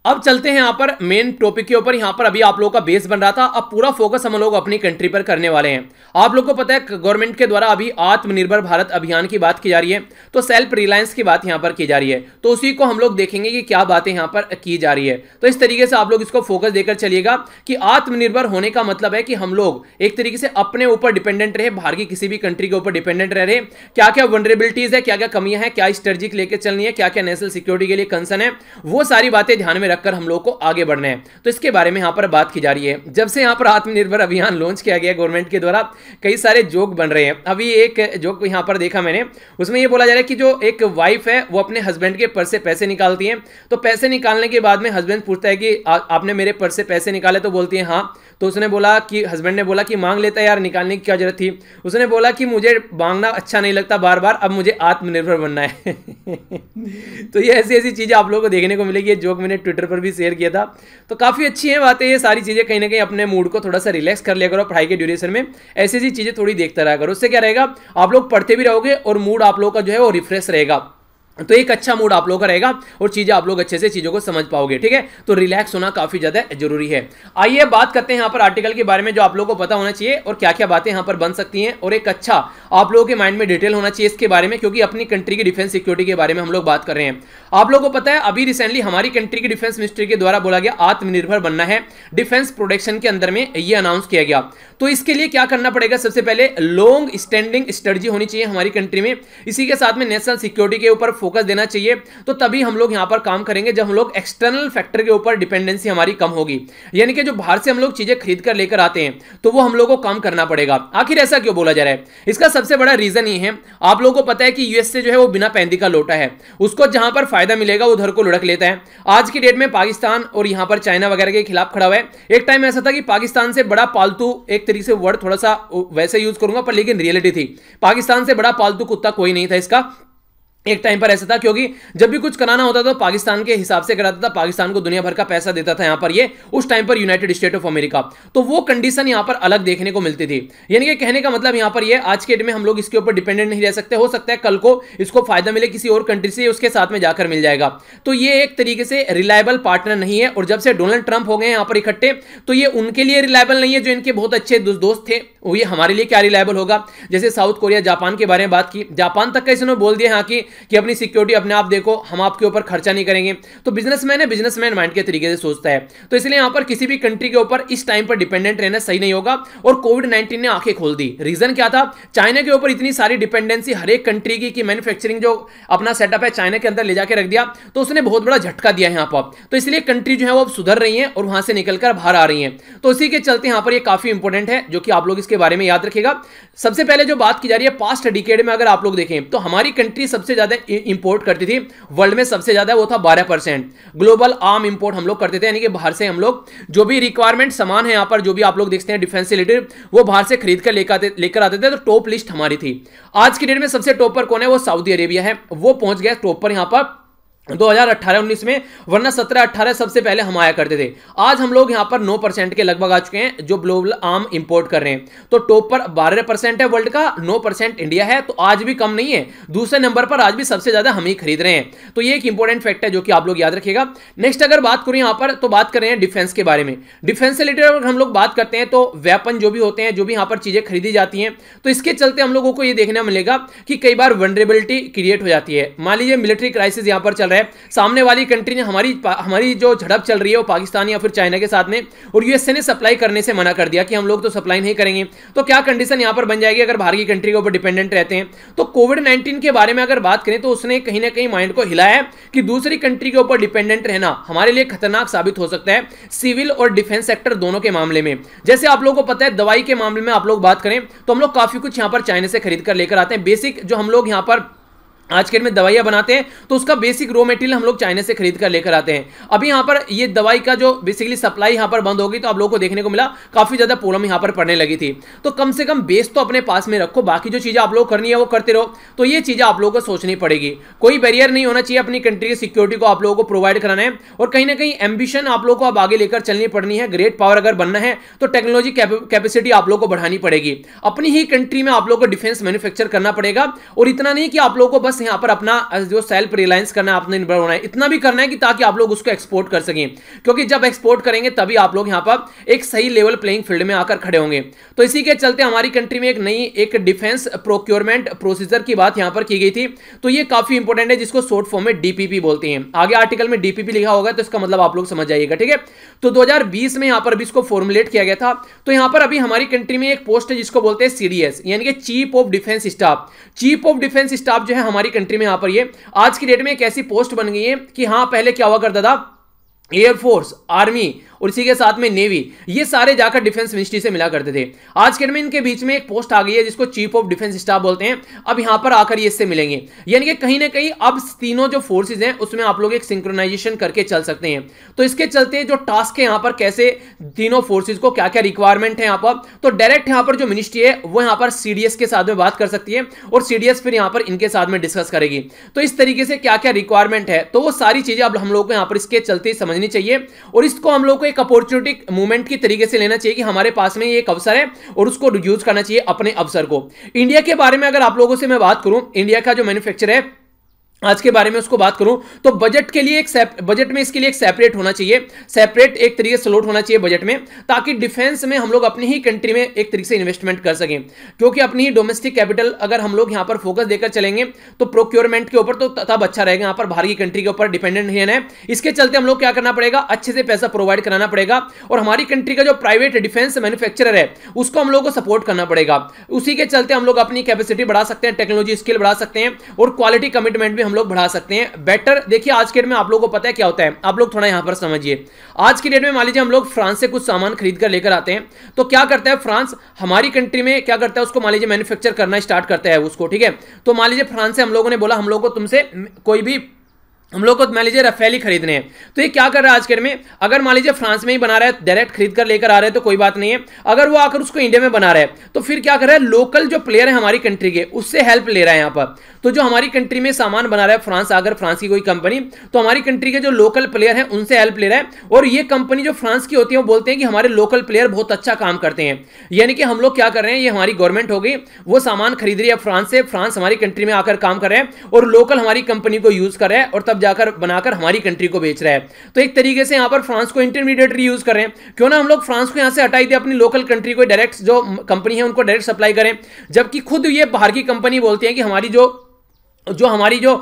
A: अब चलते हैं यहाँ पर मेन टॉपिक के ऊपर यहाँ पर अभी आप लोगों का बेस बन रहा था अब पूरा फोकस हम लोग अपनी कंट्री पर करने वाले हैं आप लोगों को पता है गवर्नमेंट के द्वारा अभी आत्मनिर्भर भारत अभियान की बात की जा रही है तो सेल्फ रिलायंस की बात यहाँ पर की जा रही है तो उसी को हम लोग देखेंगे कि क्या बातें यहाँ पर की जा रही है तो इस तरीके से आप लोग इसको फोकस देकर चलिएगा कि आत्मनिर्भर होने का मतलब है कि हम लोग एक तरीके से अपने ऊपर डिपेंडेंट रहे बाहर की किसी भी कंट्री के ऊपर डिपेंडेंट रह रहे क्या क्या वनरेबिलिटीज है क्या क्या कमियां हैं क्या स्ट्रेटेजिक लेकर चलनी है क्या क्या नेशनल सिक्योरिटी के लिए कंसर्न है वो सारी बातें ध्यान में रखकर हम लोग को आगे बढ़ना है तो इसके बारे में यहाँ पर बात की जा रही है जब से यहाँ पर आत्मनिर्भर अभियान लॉन्च किया गया गवर्नमेंट के द्वारा कई सारे जोक बन रहे हैं अभी एक जोक यहाँ पर देखा मैंने उसमें यह बोला जा रहा है कि जो एक वाइफ है वो अपने हस्बैंड के पर्स से पैसे निकालती है तो पैसे निकालने के बाद में हस्बैंड पूछता है कि आपने मेरे पर्स से पैसे निकाले तो बोलती है हाँ तो उसने बोला कि हस्बैंड ने बोला कि मांग लेता यार निकालने की क्या जरूरत थी उसने बोला कि मुझे मांगना अच्छा नहीं लगता बार बार अब मुझे आत्मनिर्भर बनना है <laughs> <laughs> तो ये ऐसी ऐसी चीज़ें आप लोगों को देखने को मिलेगी ये जोक मैंने ट्विटर पर भी शेयर किया था तो काफ़ी अच्छी हैं बातें ये सारी चीज़ें कहीं ना कहीं अपने मूड को थोड़ा सा रिलैक्स कर लिया करो पढ़ाई के ड्यूरेशन में ऐसी ऐसी चीज़ें थोड़ी देखता रहा करो उससे क्या रहेगा आप लोग पढ़ते भी रहोगे और मूड आप लोगों का जो है वो रिफ्रेश रहेगा तो एक अच्छा मूड आप लोगों का रहेगा और चीज़ें आप लोग अच्छे से चीज़ों को समझ पाओगे ठीक है तो रिलैक्स होना काफ़ी ज़्यादा जरूरी है आइए बात करते हैं यहां पर आर्टिकल के बारे में जो आप लोगों को पता होना चाहिए और क्या क्या बातें यहां पर बन सकती हैं और एक अच्छा आप लोगों के माइंड में डिटेल होना चाहिए इसके बारे में क्योंकि अपनी कंट्री की डिफेंस सिक्योरिटी के बारे में हम लोग बात कर रहे हैं आप लोगों को पता है अभी रिसेंटली हमारी कंट्री की डिफेंस मिनिस्ट्री के द्वारा बोला गया आत्मनिर्भर बनना है डिफेंस प्रोडक्शन के अंदर में यह अनाउंस किया गया तो इसके लिए क्या करना पड़ेगा सबसे पहले लॉन्ग स्टैंडिंग स्ट्रेटी होनी चाहिए हमारी कंट्री में इसी के साथ में नेशनल सिक्योरिटी के ऊपर फोकस देना चाहिए तो तभी हम लोग यहां पर काम करेंगे जब हम लोग एक्सटर्नल फैक्टर के ऊपर डिपेंडेंसी हमारी कम होगी यानी कि जो बाहर से हम लोग चीज़ें खरीद कर लेकर आते हैं तो वो हम लोग को काम करना पड़ेगा आखिर ऐसा क्यों बोला जा रहा है इसका सबसे बड़ा रीज़न ये है आप लोगों को पता है कि यूएस से जो है वो बिना पैंदी का लोटा है उसको जहां पर फ़ायदा मिलेगा उधर को लुढ़क लेता है आज की डेट में पाकिस्तान और यहां पर चाइना वगैरह के खिलाफ खड़ा हुआ है एक टाइम ऐसा था कि पाकिस्तान से बड़ा पालतू एक तरीके से वर्ड थोड़ा सा वैसे यूज़ करूंगा पर लेकिन रियलिटी थी पाकिस्तान से बड़ा पालतू कुत्ता कोई नहीं था इसका एक टाइम पर ऐसा था क्योंकि जब भी कुछ कराना होता था तो पाकिस्तान के हिसाब से कराता था पाकिस्तान को दुनिया भर का पैसा देता था यहाँ पर ये उस टाइम पर यूनाइटेड स्टेट ऑफ अमेरिका तो वो कंडीशन यहां पर अलग देखने को मिलती थी यानी कि कहने का मतलब यहाँ पर ये आज के डेट में हम लोग इसके ऊपर डिपेंडेंट नहीं रह सकते हो सकता है कल को इसको फायदा मिले किसी और कंट्री से उसके साथ में जाकर मिल जाएगा तो ये एक तरीके से रिलायबल पार्टनर नहीं है और जब से डोनाल्ड ट्रंप हो गए यहाँ पर इकट्ठे तो ये उनके लिए रिलायबल नहीं है जो इनके बहुत अच्छे दोस्त थे वो ये हमारे लिए क्या रिलायबल होगा जैसे साउथ कोरिया जापान के बारे में बात की जापान तक का इसने बोल दिया यहाँ की कि अपनी सिक्योरिटी अपने आप देखो हम आपके ऊपर खर्चा नहीं करेंगे तो बिजनेसमैन है बिजनेसमैन माइंड के तरीके से सोचता है तो इसलिए यहां पर किसी भी कंट्री के ऊपर इस टाइम पर डिपेंडेंट रहना सही नहीं होगा और कोविड नाइनटीन ने आंखें खोल दी रीजन क्या था चाइना के ऊपर इतनी सारी डिपेंडेंसी हर एक कंट्री की मैन्युफैक्चरिंग जो अपना सेटअप है चाइना के अंदर ले जाकर रख दिया तो उसने बहुत बड़ा झटका दिया है यहाँ पर तो इसलिए कंट्री जो है वो अब सुधर रही है और वहां से निकलकर बाहर आ रही है तो इसी के चलते यहां पर ये काफी इंपोर्टेंट है जो कि आप लोग इसके बारे में याद रखेगा सबसे पहले जो बात की जा रही है पास्ट डिकेड में अगर आप लोग देखें तो हमारी कंट्री सबसे ज़्यादा इंपोर्ट करती थी वर्ल्ड में सबसे ज़्यादा वो था 12 परसेंट ग्लोबल आम इंपोर्ट हम लोग करते थे यानी कि बाहर से हम लोग जो भी रिक्वायरमेंट सामान है यहां पर जो भी आप लोग देखते हैं डिफेंस रिलेटेड वो बाहर से खरीद कर लेकर लेकर आते थे तो टॉप लिस्ट हमारी थी आज की डेट में सबसे टॉप पर कौन है वो सऊदी अरेबिया है वो पहुंच गया टॉप पर यहां पर दो हज़ार अट्ठारह उन्नीस में वरना सत्रह अट्ठारह सबसे पहले हम आया करते थे आज हम लोग यहां पर नौ परसेंट के लगभग आ चुके हैं जो ग्लोबल आम इंपोर्ट कर रहे हैं तो टॉप पर बारह परसेंट है वर्ल्ड का नौ परसेंट इंडिया है तो आज भी कम नहीं है दूसरे नंबर पर आज भी सबसे ज़्यादा हम ही खरीद रहे हैं तो ये एक इंपॉर्टेंट फैक्ट है जो कि आप लोग याद रखिएगा नेक्स्ट अगर बात करूं यहां पर तो बात कर रहे हैं डिफेंस के बारे में डिफेंस से रिलेटेड अगर हम लोग बात करते हैं तो वेपन जो भी होते हैं जो भी यहां पर चीज़ें खरीदी जाती है तो इसके चलते हम लोगों को यह देखने मिलेगा कि कई बार वनरेबिलिटी क्रिएट हो जाती है मान लीजिए मिलिट्री क्राइसिस यहां पर चल रहा है है सामने वाली कंट्री ने हमारी हमारी जो झड़प चल रही है वो पाकिस्तान या फिर चाइना के साथ में और यूएसए ने सप्लाई करने से मना कर दिया कि हम लोग तो सप्लाई नहीं करेंगे तो क्या कंडीशन यहाँ पर बन जाएगी अगर बाहर की कंट्री के ऊपर डिपेंडेंट रहते हैं तो कोविड नाइन्टीन के बारे में अगर बात करें तो उसने कहीं ना कहीं माइंड को हिलाया है कि दूसरी कंट्री के ऊपर डिपेंडेंट रहना हमारे लिए खतरनाक साबित हो सकता है सिविल और डिफेंस सेक्टर दोनों के मामले में जैसे आप लोगों को पता है दवाई के मामले में आप लोग बात करें तो हम लोग काफी कुछ यहाँ पर चाइना से खरीद कर लेकर आते हैं बेसिक जो हम लोग यहाँ पर आज के डेट में दवाइयाँ बनाते हैं तो उसका बेसिक रॉ मटेरियल हम लोग चाइना से खरीद कर लेकर आते हैं अभी यहाँ पर ये दवाई का जो बेसिकली सप्लाई यहाँ पर बंद होगी तो आप लोगों को देखने को मिला काफ़ी ज़्यादा प्रॉब्लम यहाँ पर पड़ने लगी थी तो कम से कम बेस तो अपने पास में रखो बाकी जो चीज़ें आप लोग करनी है वो करते रहो तो ये चीज़ें आप लोगों को सोचनी पड़ेगी कोई बैरियर नहीं होना चाहिए अपनी कंट्री की सिक्योरिटी को आप लोगों को प्रोवाइड कराना है और कहीं ना कहीं एम्बिशन आप लोग को अब आगे लेकर चलनी पड़नी है ग्रेट पावर अगर बनना है तो टेक्नोलॉजी कैपेसिटी आप लोग को बढ़ानी पड़ेगी अपनी ही कंट्री में आप लोग को डिफेंस मैन्युफैक्चर करना पड़ेगा और इतना नहीं कि आप लोग को बस बस यहाँ पर अपना जो सेल्फ रिलायंस करना है आपने निर्भर होना है इतना भी करना है कि ताकि आप लोग उसको एक्सपोर्ट कर सकें क्योंकि जब एक्सपोर्ट करेंगे तभी आप लोग यहाँ पर एक सही लेवल प्लेइंग फील्ड में आकर खड़े होंगे तो इसी के चलते हमारी कंट्री में एक नई एक डिफेंस प्रोक्योरमेंट प्रोसीजर की बात यहाँ पर की गई थी तो ये काफी इंपॉर्टेंट है जिसको शॉर्ट फॉर्म में डीपीपी बोलते हैं आगे आर्टिकल में डीपीपी लिखा होगा तो इसका मतलब आप लोग समझ जाइएगा ठीक है तो दो में यहाँ पर अभी इसको फॉर्मुलेट किया गया था तो यहाँ पर अभी हमारी कंट्री में एक पोस्ट है जिसको बोलते हैं सीडीएस यानी कि chief of defence staff chief of defence staff जो है हमारी हमारी कंट्री में यहां पर ये आज की डेट में एक ऐसी पोस्ट बन गई है कि हाँ पहले क्या हुआ करता था एयरफोर्स आर्मी और इसी के साथ में नेवी ये सारे जाकर डिफेंस मिनिस्ट्री से मिला करते थे आज के में इनके बीच में एक पोस्ट आ गई है जिसको चीफ ऑफ डिफेंस स्टाफ बोलते हैं अब यहां पर आकर ये इससे मिलेंगे यानी कि कहीं ना कहीं अब तीनों जो फोर्सेज हैं उसमें आप लोग एक सिंक्रोनाइजेशन करके चल सकते हैं तो इसके चलते जो टास्क है यहां पर कैसे तीनों फोर्सेज को क्या क्या रिक्वायरमेंट है यहां पर तो डायरेक्ट यहां पर जो मिनिस्ट्री है वो यहां पर सीडीएस के साथ में बात कर सकती है और सीडीएस फिर यहां पर इनके साथ में डिस्कस करेगी तो इस तरीके से क्या क्या रिक्वायरमेंट है तो वो सारी चीजें अब हम लोग को यहां पर इसके चलते समझनी चाहिए और इसको हम लोग को एक अपॉर्चुनिटी मूवमेंट की तरीके से लेना चाहिए कि हमारे पास में ये एक अवसर है और उसको यूज करना चाहिए अपने अवसर को इंडिया के बारे में अगर आप लोगों से मैं बात करूं इंडिया का जो मैन्युफैक्चर है आज के बारे में उसको बात करूं तो बजट के लिए एक बजट में इसके लिए एक सेपरेट होना चाहिए सेपरेट एक तरीके से लोट होना चाहिए बजट में ताकि डिफेंस में हम लोग अपनी ही कंट्री में एक तरीके से इन्वेस्टमेंट कर सकें क्योंकि अपनी ही डोमेस्टिक कैपिटल अगर हम लोग यहां पर फोकस देकर चलेंगे तो प्रोक्योरमेंट के ऊपर तो तब अच्छा रहेगा यहां पर बाहर की कंट्री के ऊपर डिपेंडेंट नहीं है इसके चलते हम लोग क्या करना पड़ेगा अच्छे से पैसा प्रोवाइड कराना पड़ेगा और हमारी कंट्री का जो प्राइवेट डिफेंस मैन्युफैक्चरर है उसको हम लोग को सपोर्ट करना पड़ेगा उसी के चलते हम लोग अपनी कैपेसिटी बढ़ा सकते हैं टेक्नोलॉजी स्किल बढ़ा सकते हैं और क्वालिटी कमिटमेंट भी हम लोग बढ़ा सकते हैं बेटर देखिए आज के डेट में आप लोगों को पता है क्या होता है आप लोग थोड़ा यहां पर समझिए आज की डेट में मान लीजिए हम लोग फ्रांस से कुछ सामान खरीद कर लेकर आते हैं तो क्या करता है फ्रांस हमारी कंट्री में क्या करता है उसको मान लीजिए मैन्युफैक्चर करना स्टार्ट करता है उसको ठीक है तो मान लीजिए फ्रांस से हम लोगों ने बोला हम लोग को तुमसे कोई भी हम लोग को तो मान लीजिए रफेली खरीदने हैं तो ये क्या कर रहा है आज के में अगर मान लीजिए फ्रांस में ही बना रहा है डायरेक्ट खरीद कर लेकर आ रहे हैं तो कोई बात नहीं है अगर वो आकर उसको इंडिया में बना रहा है तो फिर क्या कर रहा है लोकल जो प्लेयर है हमारी कंट्री के उससे हेल्प ले रहा है यहाँ पर तो जो हमारी कंट्री में सामान बना रहा है फ्रांस अगर फ्रांस की कोई कंपनी तो हमारी कंट्री के जो लोकल प्लेयर है उनसे हेल्प ले रहा है और ये कंपनी जो फ्रांस की होती है वो बोलते हैं कि हमारे लोकल प्लेयर बहुत अच्छा काम करते हैं यानी कि हम लोग क्या कर रहे हैं ये हमारी गवर्नमेंट हो गई वो सामान खरीद रही है फ्रांस से फ्रांस हमारी कंट्री में आकर काम कर रहे हैं और लोकल हमारी कंपनी को यूज कर रहे हैं और तब अब जाकर बनाकर हमारी कंट्री को बेच रहा है तो एक तरीके से यहां पर फ्रांस को इंटरमीडिएटरी यूज कर रहे क्यों ना हम लोग फ्रांस को यहां से हटाई दे अपनी लोकल कंट्री को डायरेक्ट जो कंपनी है उनको डायरेक्ट सप्लाई करें जबकि खुद ये बाहर की कंपनी बोलती है कि हमारी जो जो हमारी जो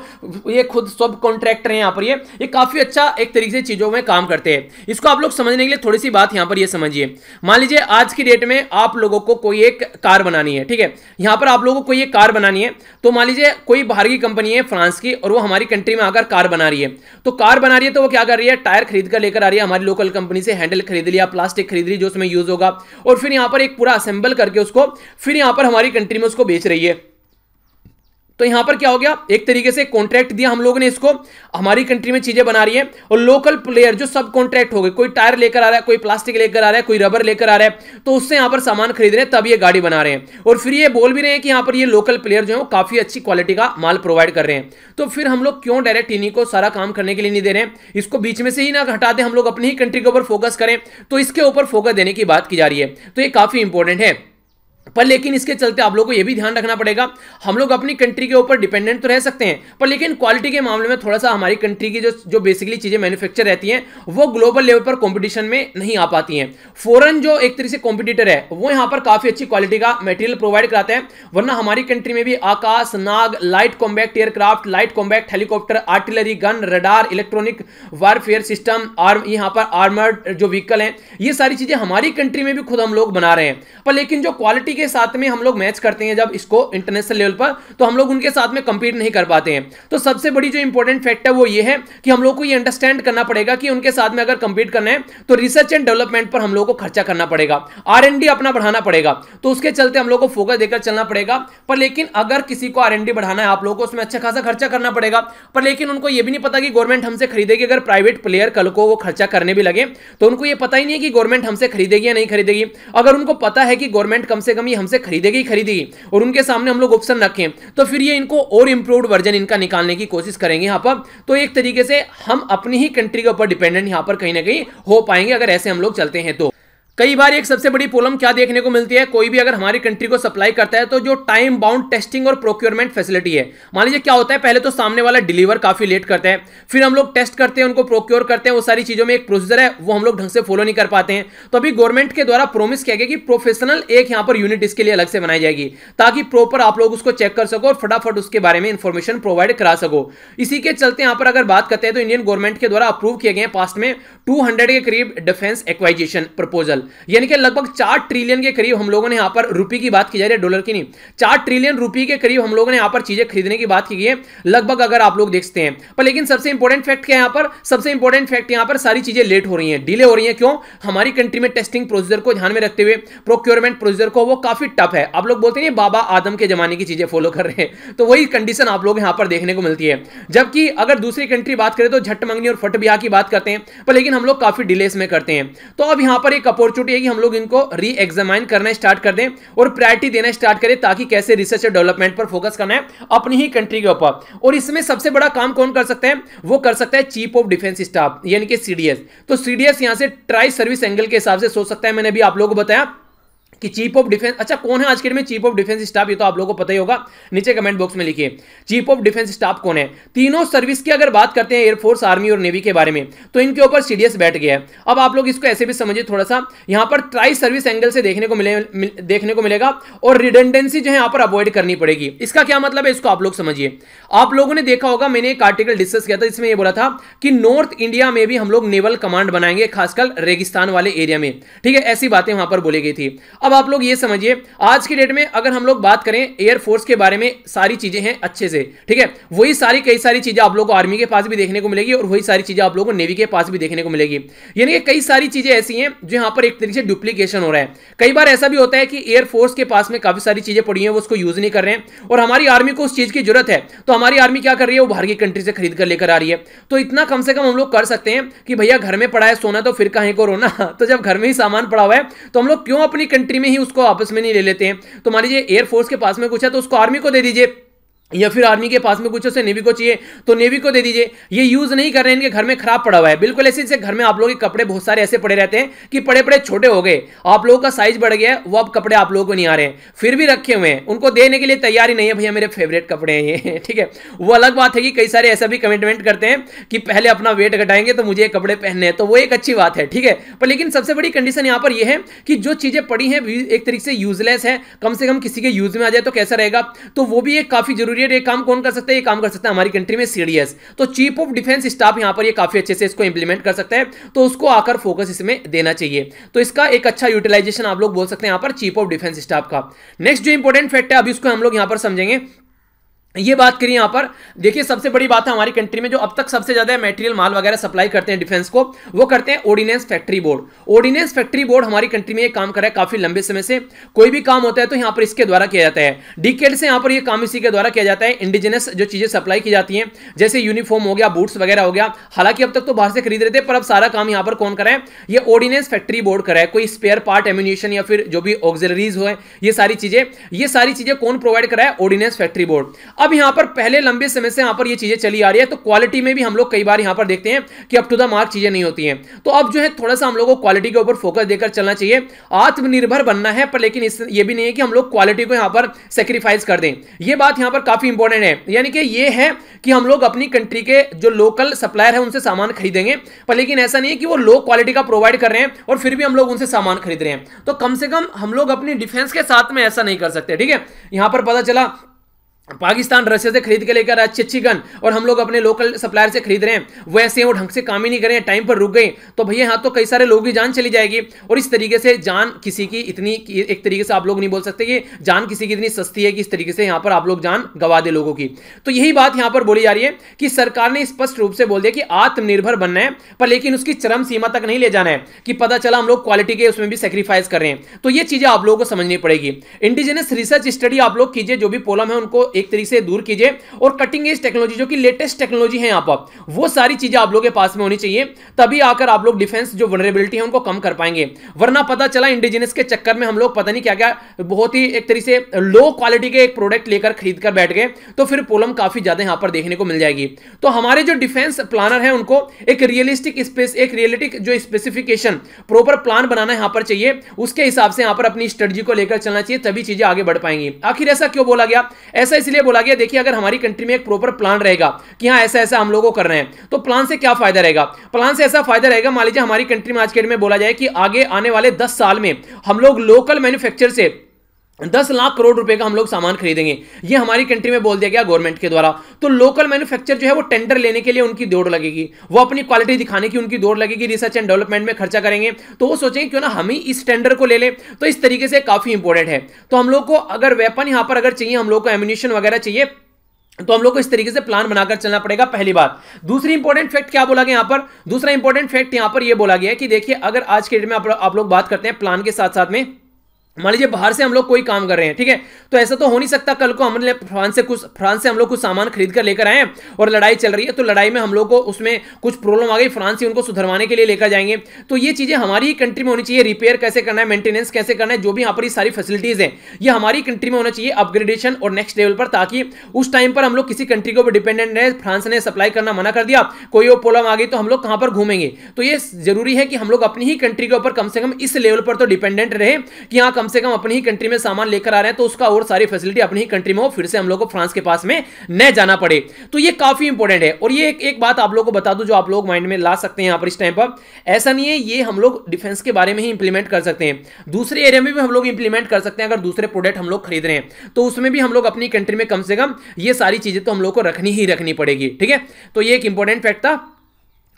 A: ये खुद सब कॉन्ट्रैक्टर हैं यहाँ पर ये ये काफ़ी अच्छा एक तरीके से चीज़ों में काम करते हैं इसको आप लोग समझने के लिए थोड़ी सी बात यहाँ पर ये समझिए मान लीजिए आज की डेट में आप लोगों को कोई एक कार बनानी है ठीक है यहाँ पर आप लोगों को कोई एक कार बनानी है तो मान लीजिए कोई बाहर की कंपनी है फ्रांस की और वो हमारी कंट्री में आकर कार बना रही है तो कार बना रही है तो वो क्या कर रही है टायर खरीद कर लेकर आ रही है हमारी लोकल कंपनी से हैंडल खरीद लिया प्लास्टिक खरीद ली जो उसमें यूज़ होगा और फिर यहाँ पर एक पूरा असेंबल करके उसको फिर यहाँ पर हमारी कंट्री में उसको बेच रही है तो यहां पर क्या हो गया एक तरीके से कॉन्ट्रैक्ट दिया हम लोगों ने इसको हमारी कंट्री में चीजें बना रही है और लोकल प्लेयर जो सब कॉन्ट्रैक्ट हो गए कोई टायर लेकर आ रहा है कोई प्लास्टिक लेकर आ रहा है कोई रबर लेकर आ रहा है तो उससे यहां पर सामान खरीद रहे हैं तब ये गाड़ी बना रहे हैं और फिर ये बोल भी रहे हैं कि यहां पर ये लोकल प्लेयर जो है काफी अच्छी क्वालिटी का माल प्रोवाइड कर रहे हैं तो फिर हम लोग क्यों डायरेक्ट इन्हीं को सारा काम करने के लिए नहीं दे रहे हैं इसको बीच में से ही ना हटा दे हम लोग अपनी ही कंट्री के ऊपर फोकस करें तो इसके ऊपर फोकस देने की बात की जा रही है तो ये काफी इंपॉर्टेंट है पर लेकिन इसके चलते आप लोगों को यह भी ध्यान रखना पड़ेगा हम लोग अपनी कंट्री के ऊपर डिपेंडेंट तो रह सकते हैं पर लेकिन क्वालिटी के मामले में थोड़ा सा हमारी कंट्री की जो जो बेसिकली चीज़ें मैन्युफैक्चर रहती हैं वो ग्लोबल लेवल पर कंपटीशन में नहीं आ पाती हैं फॉरन जो एक तरह से कॉम्पिटिटर है वो यहां पर काफ़ी अच्छी क्वालिटी का मेटेरियल प्रोवाइड कराते हैं वरना हमारी कंट्री में भी Akash Nag light combat aircraft light combat helicopter artillery gun radar electronic warfare system arm यहां पर आर्मर्ड जो व्हीकल है ये सारी चीज़ें हमारी कंट्री में भी खुद हम लोग बना रहे हैं पर लेकिन जो क्वालिटी के साथ में हम लोग मैच करते हैं जब इसको इंटरनेशनल लेवल पर तो हम लोग उनके साथ में कंपीट नहीं कर पाते हैं तो सबसे बड़ी जो इंपॉर्टेंट फैक्ट है वो ये है कि हम लोग को ये अंडरस्टैंड करना पड़ेगा कि उनके साथ में अगर कंपीट करना है तो रिसर्च एंड डेवलपमेंट पर हम लोग को खर्चा करना पड़ेगा आर अपना बढ़ाना पड़ेगा तो उसके चलते हम लोग को फोकस देकर चलना पड़ेगा पर लेकिन अगर किसी को आर बढ़ाना है आप लोग को उसमें अच्छा खासा खर्चा करना पड़ेगा पर लेकिन उनको यह भी नहीं पता कि गवर्नमेंट हमसे खरीदेगी अगर प्राइवेट प्लेयर कल को वो खर्चा करने भी लगे तो उनको यह पता ही नहीं है कि गवर्नमेंट हमसे खरीदेगी या नहीं खरीदेगी अगर उनको पता है कि गवर्नमेंट कम से कम कंपनी हमसे खरीदेगी खरीदेगी और उनके सामने हम लोग ऑप्शन रखें तो फिर ये इनको और इंप्रूव वर्जन इनका निकालने की कोशिश करेंगे यहाँ पर तो एक तरीके से हम अपनी ही कंट्री के ऊपर डिपेंडेंट यहाँ पर कहीं ना कहीं हो पाएंगे अगर ऐसे हम लोग चलते हैं तो कई बार एक सबसे बड़ी प्रॉब्लम क्या देखने को मिलती है कोई भी अगर हमारी कंट्री को सप्लाई करता है तो जो टाइम बाउंड टेस्टिंग और प्रोक्योरमेंट फैसिलिटी है मान लीजिए क्या होता है पहले तो सामने वाला डिलीवर काफी लेट करता है फिर हम लोग टेस्ट करते हैं उनको प्रोक्योर करते हैं वो सारी चीजों में एक प्रोसीजर है वो हम लोग ढंग से फॉलो नहीं कर पाते हैं तो अभी गवर्नमेंट के द्वारा प्रोमिस किया गया कि प्रोफेशनल एक यहां पर यूनिट इसके लिए अलग से बनाई जाएगी ताकि प्रॉपर आप लोग उसको चेक कर सको और फटाफट उसके बारे में इंफॉर्मेशन प्रोवाइड करा सको इसी के चलते यहां पर अगर बात करते हैं तो इंडियन गवर्नमेंट के द्वारा अप्रूव किए गए पास्ट में टू के करीब डिफेंस एक्वाइजेशन प्रपोजल यानी कि लगभग चार ट्रिलियन के करीब हम लोगों ने यहां पर रुपये की बात की जा रही है डॉलर की नहीं चार ट्रिलियन रुपये के करीब हम लोगों ने यहां पर चीजें खरीदने की बात की है लगभग अगर आप लोग देखते हैं पर लेकिन सबसे इंपॉर्टेंट फैक्ट क्या यहां पर सबसे इंपॉर्टेंट फैक्ट यहां पर सारी चीजें लेट हो रही है डिले हो रही है क्यों हमारी कंट्री में टेस्टिंग प्रोसीजर को ध्यान में रखते हुए प्रोक्योरमेंट प्रोसीजर को वो काफी टफ है आप लोग बोलते हैं बाबा आदम के जमाने की चीजें फॉलो कर रहे हैं <laughs> तो वही कंडीशन आप लोग यहां पर देखने को मिलती है जबकि अगर दूसरी कंट्री बात करें तो झट मंगनी और फट ब्याह की बात करते हैं पर लेकिन हम लोग काफी डिले इसमें करते हैं तो अब यहां पर एक अपॉर्चुनिटी अपॉर्चुनिटी है कि हम लोग इनको री एग्जामाइन करना स्टार्ट कर दें और प्रायोरिटी देना स्टार्ट करें ताकि कैसे रिसर्च और डेवलपमेंट पर फोकस करना है अपनी ही कंट्री के ऊपर और इसमें सबसे बड़ा काम कौन कर सकते हैं वो कर सकता है चीफ ऑफ डिफेंस स्टाफ यानी कि सीडीएस तो सीडीएस यहां से ट्राई सर्विस एंगल के हिसाब से सोच सकता है मैंने भी आप लोगों को बताया कि चीफ ऑफ डिफेंस अच्छा कौन है आज के में चीफ ऑफ डिफेंस स्टाफ ये तो आप लोगों को पता ही होगा नीचे कमेंट बॉक्स में लिखिए चीफ ऑफ डिफेंस स्टाफ कौन है तीनों सर्विस की अगर बात करते हैं एयरफोर्स आर्मी और नेवी के बारे में तो इनके ऊपर सीडीएस बैठ गया है अब आप लोग इसको ऐसे भी समझिए थोड़ा सा यहां पर ट्राई सर्विस एंगल से देखने को मिले मिल, देखने को मिलेगा और रिडेंडेंसी जो है यहां पर अवॉइड करनी पड़ेगी इसका क्या मतलब है इसको आप लोग समझिए आप लोगों ने देखा होगा मैंने एक आर्टिकल डिस्कस किया था जिसमें यह बोला था कि नॉर्थ इंडिया में भी हम लोग नेवल कमांड बनाएंगे खासकर रेगिस्तान वाले एरिया में ठीक है ऐसी बातें वहां पर बोली गई थी अब आप लोग ये समझिए आज की डेट में अगर हम लोग बात करें एयरफोर्स के बारे में सारी चीजें हैं अच्छे से ठीक है वही सारी कई सारी चीजें आप लोग को आर्मी के पास भी देखने को मिलेगी और वही सारी चीजें आप लोग को नेवी के पास भी देखने को मिलेगी यानी कि कई सारी चीजें ऐसी हैं जो यहां पर एक तरीके से डुप्लीकेशन हो रहा है कई बार ऐसा भी होता है कि एयरफोर्स के पास में काफी सारी चीजें पड़ी हैं वो उसको यूज नहीं कर रहे हैं और हमारी आर्मी को उस चीज की जरूरत है तो हमारी आर्मी क्या कर रही है वो बाहर की कंट्री से खरीद कर लेकर आ रही है तो इतना कम से कम हम लोग कर सकते हैं कि भैया घर में पड़ा है सोना तो फिर कहीं को रोना तो जब घर में ही सामान पड़ा हुआ है तो हम लोग क्यों अपनी कंट्री मिलिट्री में ही उसको आपस में नहीं ले लेते हैं तो मान लीजिए एयरफोर्स के पास में कुछ है तो उसको आर्मी को दे दीजिए या फिर आर्मी के पास में कुछ उसे नेवी को चाहिए तो नेवी को दे दीजिए ये यूज नहीं कर रहे हैं इनके घर में खराब पड़ा हुआ है बिल्कुल ऐसे जैसे घर में आप लोगों के कपड़े बहुत सारे ऐसे पड़े रहते हैं कि पड़े पड़े छोटे हो गए आप लोगों का साइज बढ़ गया वो अब कपड़े आप लोगों को नहीं आ रहे हैं फिर भी रखे हुए हैं उनको देने के लिए तैयार ही नहीं है भैया मेरे फेवरेट कपड़े हैं ये <laughs> ठीक है वो अलग बात है कि कई सारे ऐसा भी कमिटमेंट करते हैं कि पहले अपना वेट घटाएंगे तो मुझे कपड़े पहनने हैं तो वो एक अच्छी बात है ठीक है पर लेकिन सबसे बड़ी कंडीशन यहाँ पर यह है कि जो चीजें पड़ी हैं एक तरीके से यूजलेस है कम से कम किसी के यूज में आ जाए तो कैसा रहेगा तो वो भी एक काफी जरूरी कैंडिडेट ये काम कौन कर सकता है ये काम कर सकता है हमारी कंट्री में सीडीएस तो चीफ ऑफ डिफेंस स्टाफ यहां पर ये काफी अच्छे से इसको इंप्लीमेंट कर सकता है तो उसको आकर फोकस इसमें देना चाहिए तो इसका एक अच्छा यूटिलाइजेशन आप लोग बोल सकते हैं यहां पर चीफ ऑफ डिफेंस स्टाफ का नेक्स्ट जो इंपॉर्टेंट फैक्ट है अभी उसको हम लोग यहां पर समझेंगे ये बात करिए यहाँ पर देखिए सबसे बड़ी बात है हमारी कंट्री में जो अब तक सबसे ज्यादा मटेरियल माल वगैरह सप्लाई करते हैं डिफेंस को वो करते हैं ordnance factory board ordnance factory board हमारी कंट्री में ये काम कर रहा है काफी लंबे समय से कोई भी काम होता है तो यहाँ पर इसके द्वारा किया जाता है डिकेड से यहाँ पर यह काम इसी के द्वारा किया जाता है इंडिजिनस जो चीजें सप्लाई की जाती है जैसे यूनिफॉर्म हो गया बूट्स वगैरह हो गया हालांकि अब तक तो बाहर से खरीद रहे थे पर अब सारा काम यहाँ पर कौन कराए ये ऑर्डिनेंस फैक्ट्री बोर्ड कराए कोई स्पेयर पार्ट एम्यूनिशन या फिर जो भी ऑक्सिलरीज हो ये सारी चीजें ये सारी चीजें कौन प्रोवाइड कराए ऑर्डिनेंस फैक्ट्री बोर्ड अब यहां पर पहले लंबे समय से यहां पर ये चीजें चली आ रही है तो क्वालिटी में भी हम लोग कई बार यहां पर देखते हैं कि अप टू द मार्क चीजें नहीं होती हैं तो अब जो है थोड़ा सा हम लोग को क्वालिटी के ऊपर फोकस देकर चलना चाहिए आत्मनिर्भर बनना है पर लेकिन इस ये भी नहीं है कि हम लोग क्वालिटी को यहां पर सेक्रीफाइस कर दें ये बात यहां पर काफी इंपॉर्टेंट है यानी कि ये है कि हम लोग अपनी कंट्री के जो लोकल सप्लायर है उनसे सामान खरीदेंगे पर लेकिन ऐसा नहीं है कि वो लो क्वालिटी का प्रोवाइड कर रहे हैं और फिर भी हम लोग उनसे सामान खरीद रहे हैं तो कम से कम हम लोग अपनी डिफेंस के साथ में ऐसा नहीं कर सकते ठीक है यहां पर पता चला पाकिस्तान रशिया से खरीद के लेकर अच्छी अच्छी गन और हम लोग अपने लोकल सप्लायर से खरीद रहे हैं वैसे वो ढंग से काम ही नहीं कर रहे हैं टाइम पर रुक गए तो भैया हाँ तो कई सारे लोगों की जान चली जाएगी और इस तरीके से जान किसी की इतनी एक तरीके से आप लोग नहीं बोल सकते कि जान किसी की इतनी सस्ती है कि इस तरीके से यहाँ पर आप लोग जान गवा दे लोगों की तो यही बात यहाँ पर बोली जा रही है कि सरकार ने स्पष्ट रूप से बोल दिया कि आत्मनिर्भर बनना है पर लेकिन उसकी चरम सीमा तक नहीं ले जाना है कि पता चला हम लोग क्वालिटी के उसमें भी सेक्रीफाइस कर रहे हैं तो ये चीज़ें आप लोगों को समझनी पड़ेगी इंडिजिनस रिसर्च स्टडी आप लोग कीजिए जो भी पोलम है उनको एक तरीके से दूर कीजिए और कटिंग एज टेक्नोलॉजी जो कि लेटेस्ट टेक्नोलॉजी है यहाँ पर वो सारी चीज़ें आप लोगों के पास में होनी चाहिए तभी आकर आप लोग डिफेंस जो वनरेबिलिटी है उनको कम कर पाएंगे वरना पता चला इंडिजिनस के चक्कर में हम लोग पता नहीं क्या क्या बहुत ही एक तरीके से लो क्वालिटी के एक प्रोडक्ट लेकर खरीद कर बैठ गए तो फिर प्रॉब्लम काफ़ी ज़्यादा यहाँ पर देखने को मिल जाएगी तो हमारे जो डिफेंस प्लानर है उनको एक रियलिस्टिक स्पेस एक रियलिटिक जो स्पेसिफिकेशन प्रॉपर प्लान बनाना यहाँ पर चाहिए उसके हिसाब से यहाँ पर अपनी स्ट्रेटजी को लेकर चलना चाहिए तभी चीज़ें आगे बढ़ पाएंगी आखिर ऐसा क्यों बोला गया ऐसा इसलिए बोला गया देखिए अगर हमारी कंट्री में एक प्रॉपर प्लान रहेगा कि हाँ ऐसा ऐसा हम लोगों को कर रहे हैं तो प्लान से क्या फायदा रहेगा प्लान से ऐसा फायदा रहेगा मान लीजिए हमारी कंट्री में आज के डेट में बोला जाए कि आगे आने वाले दस साल में हम लोग लोकल मैन्युफैक्चर से दस लाख करोड़ रुपए का हम लोग सामान खरीदेंगे ये हमारी कंट्री में बोल दिया गया गवर्नमेंट के द्वारा तो लोकल मैन्युफैक्चर जो है वो टेंडर लेने के लिए उनकी दौड़ लगेगी वो अपनी क्वालिटी दिखाने की उनकी दौड़ लगेगी रिसर्च एंड डेवलपमेंट में खर्चा करेंगे तो वो सोचेंगे क्यों ना हम ही इस टेंडर को ले लें तो इस तरीके से काफी इंपॉर्टेंट है तो हम लोग को अगर वेपन यहां पर अगर चाहिए हम लोग को एम्यूनिशन वगैरह चाहिए तो हम लोग को इस तरीके से प्लान बनाकर चलना पड़ेगा पहली बात दूसरी इंपॉर्टेंट फैक्ट क्या बोला गया यहाँ पर दूसरा इंपॉर्टेंट फैक्ट यहाँ पर यह बोला गया कि देखिए अगर आज के डेट में आप लोग बात करते हैं प्लान के साथ साथ में मान लीजिए बाहर से हम लोग कोई काम कर रहे हैं ठीक है तो ऐसा तो हो नहीं सकता कल को हमने फ्रांस से कुछ फ्रांस से हम लोग कुछ सामान खरीद कर लेकर आए और लड़ाई चल रही है तो लड़ाई में हम लोग को उसमें कुछ प्रॉब्लम आ गई फ्रांस ही उनको सुधरवाने के लिए लेकर जाएंगे तो ये चीज़ें हमारी कंट्री में होनी चाहिए रिपेयर कैसे करना है मेंटेनेंस कैसे करना है जो भी यहाँ पर सारी फैसिलिटीज़ है ये हमारी कंट्री में होना चाहिए अपग्रेडेशन और नेक्स्ट लेवल पर ताकि उस टाइम पर हम लोग किसी कंट्री के ऊपर डिपेंडेंट रहे फ्रांस ने सप्लाई करना मना कर दिया कोई और प्रॉब्लम आ गई तो हम लोग कहाँ पर घूमेंगे तो ये जरूरी है कि हम लोग अपनी ही कंट्री के ऊपर कम से कम इस लेवल पर तो डिपेंडेंट रहे कि यहाँ कम से कम अपनी ही कंट्री में सामान लेकर आ रहे हैं तो उसका और सारी फैसिलिटी अपनी ही कंट्री में हो फिर से हम लोग को फ्रांस के पास में न जाना पड़े तो ये काफी इंपॉर्टेंट है और ये एक, एक बात आप लोग को बता दू जो आप लोग माइंड में ला सकते हैं यहाँ पर इस टाइम पर ऐसा नहीं है ये हम लोग डिफेंस के बारे में ही इंप्लीमेंट कर सकते हैं दूसरे एरिया में भी हम लोग इंप्लीमेंट कर सकते हैं अगर दूसरे प्रोडक्ट हम लोग खरीद रहे हैं तो उसमें भी हम लोग अपनी कंट्री में कम से कम ये सारी चीजें तो हम लोग को रखनी ही रखनी पड़ेगी ठीक है तो ये एक इंपॉर्टेंट फैक्ट था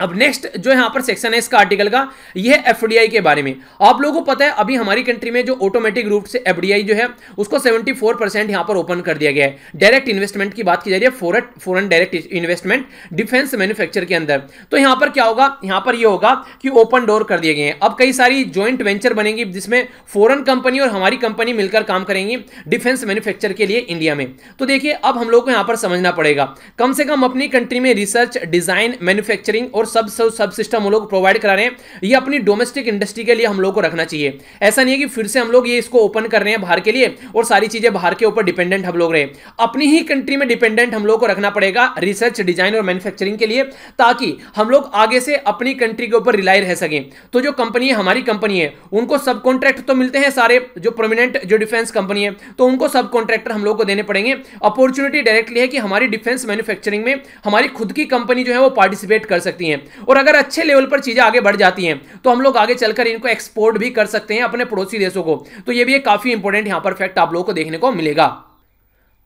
A: अब नेक्स्ट जो यहां पर सेक्शन है इसका आर्टिकल का यह है एफडीआई के बारे में आप लोगों को पता है अभी हमारी कंट्री में जो ऑटोमेटिक रूप से एफडीआई जो है उसको 74 परसेंट यहां पर ओपन कर दिया गया है डायरेक्ट इन्वेस्टमेंट की बात की जा रही है foreign direct investment defence manufacture के अंदर तो यहां पर क्या होगा यहां पर यह होगा कि ओपन डोर कर दिए गए हैं अब कई सारी ज्वाइंट वेंचर बनेंगी जिसमें फॉरन कंपनी और हमारी कंपनी मिलकर काम करेंगी डिफेंस मैन्युफैक्चर के लिए इंडिया में तो देखिए अब हम लोग को यहां पर समझना पड़ेगा कम से कम अपनी कंट्री में रिसर्च डिजाइन मैन्युफैक्चरिंग और सब सब सब सिस्टम हम लोग प्रोवाइड करा रहे हैं ये अपनी डोमेस्टिक इंडस्ट्री के लिए हम लोग को रखना चाहिए ऐसा नहीं है कि फिर से हम लोग ये इसको ओपन कर रहे हैं बाहर के लिए और सारी चीज़ें बाहर के ऊपर डिपेंडेंट हम लोग रहे अपनी ही कंट्री में डिपेंडेंट हम लोग को रखना पड़ेगा रिसर्च डिजाइन और मैन्युफैक्चरिंग के लिए ताकि हम लोग आगे से अपनी कंट्री के ऊपर रिलाई रह सकें तो जो कंपनी है हमारी कंपनी है उनको सब कॉन्ट्रैक्ट तो मिलते हैं सारे जो प्रोमिनेंट जो डिफेंस कंपनी है तो उनको सब कॉन्ट्रैक्टर हम लोग को देने पड़ेंगे अपॉर्चुनिटी डायरेक्टली है कि हमारी डिफेंस मैन्युफैक्चरिंग में हमारी खुद की कंपनी जो है वो पार्टिसिपेट कर सकती है हैं और अगर अच्छे लेवल पर चीज़ें आगे बढ़ जाती हैं तो हम लोग आगे चलकर इनको एक्सपोर्ट भी कर सकते हैं अपने पड़ोसी देशों को तो ये भी एक काफ़ी इंपॉर्टेंट यहां पर फैक्ट आप लोगों को देखने को मिलेगा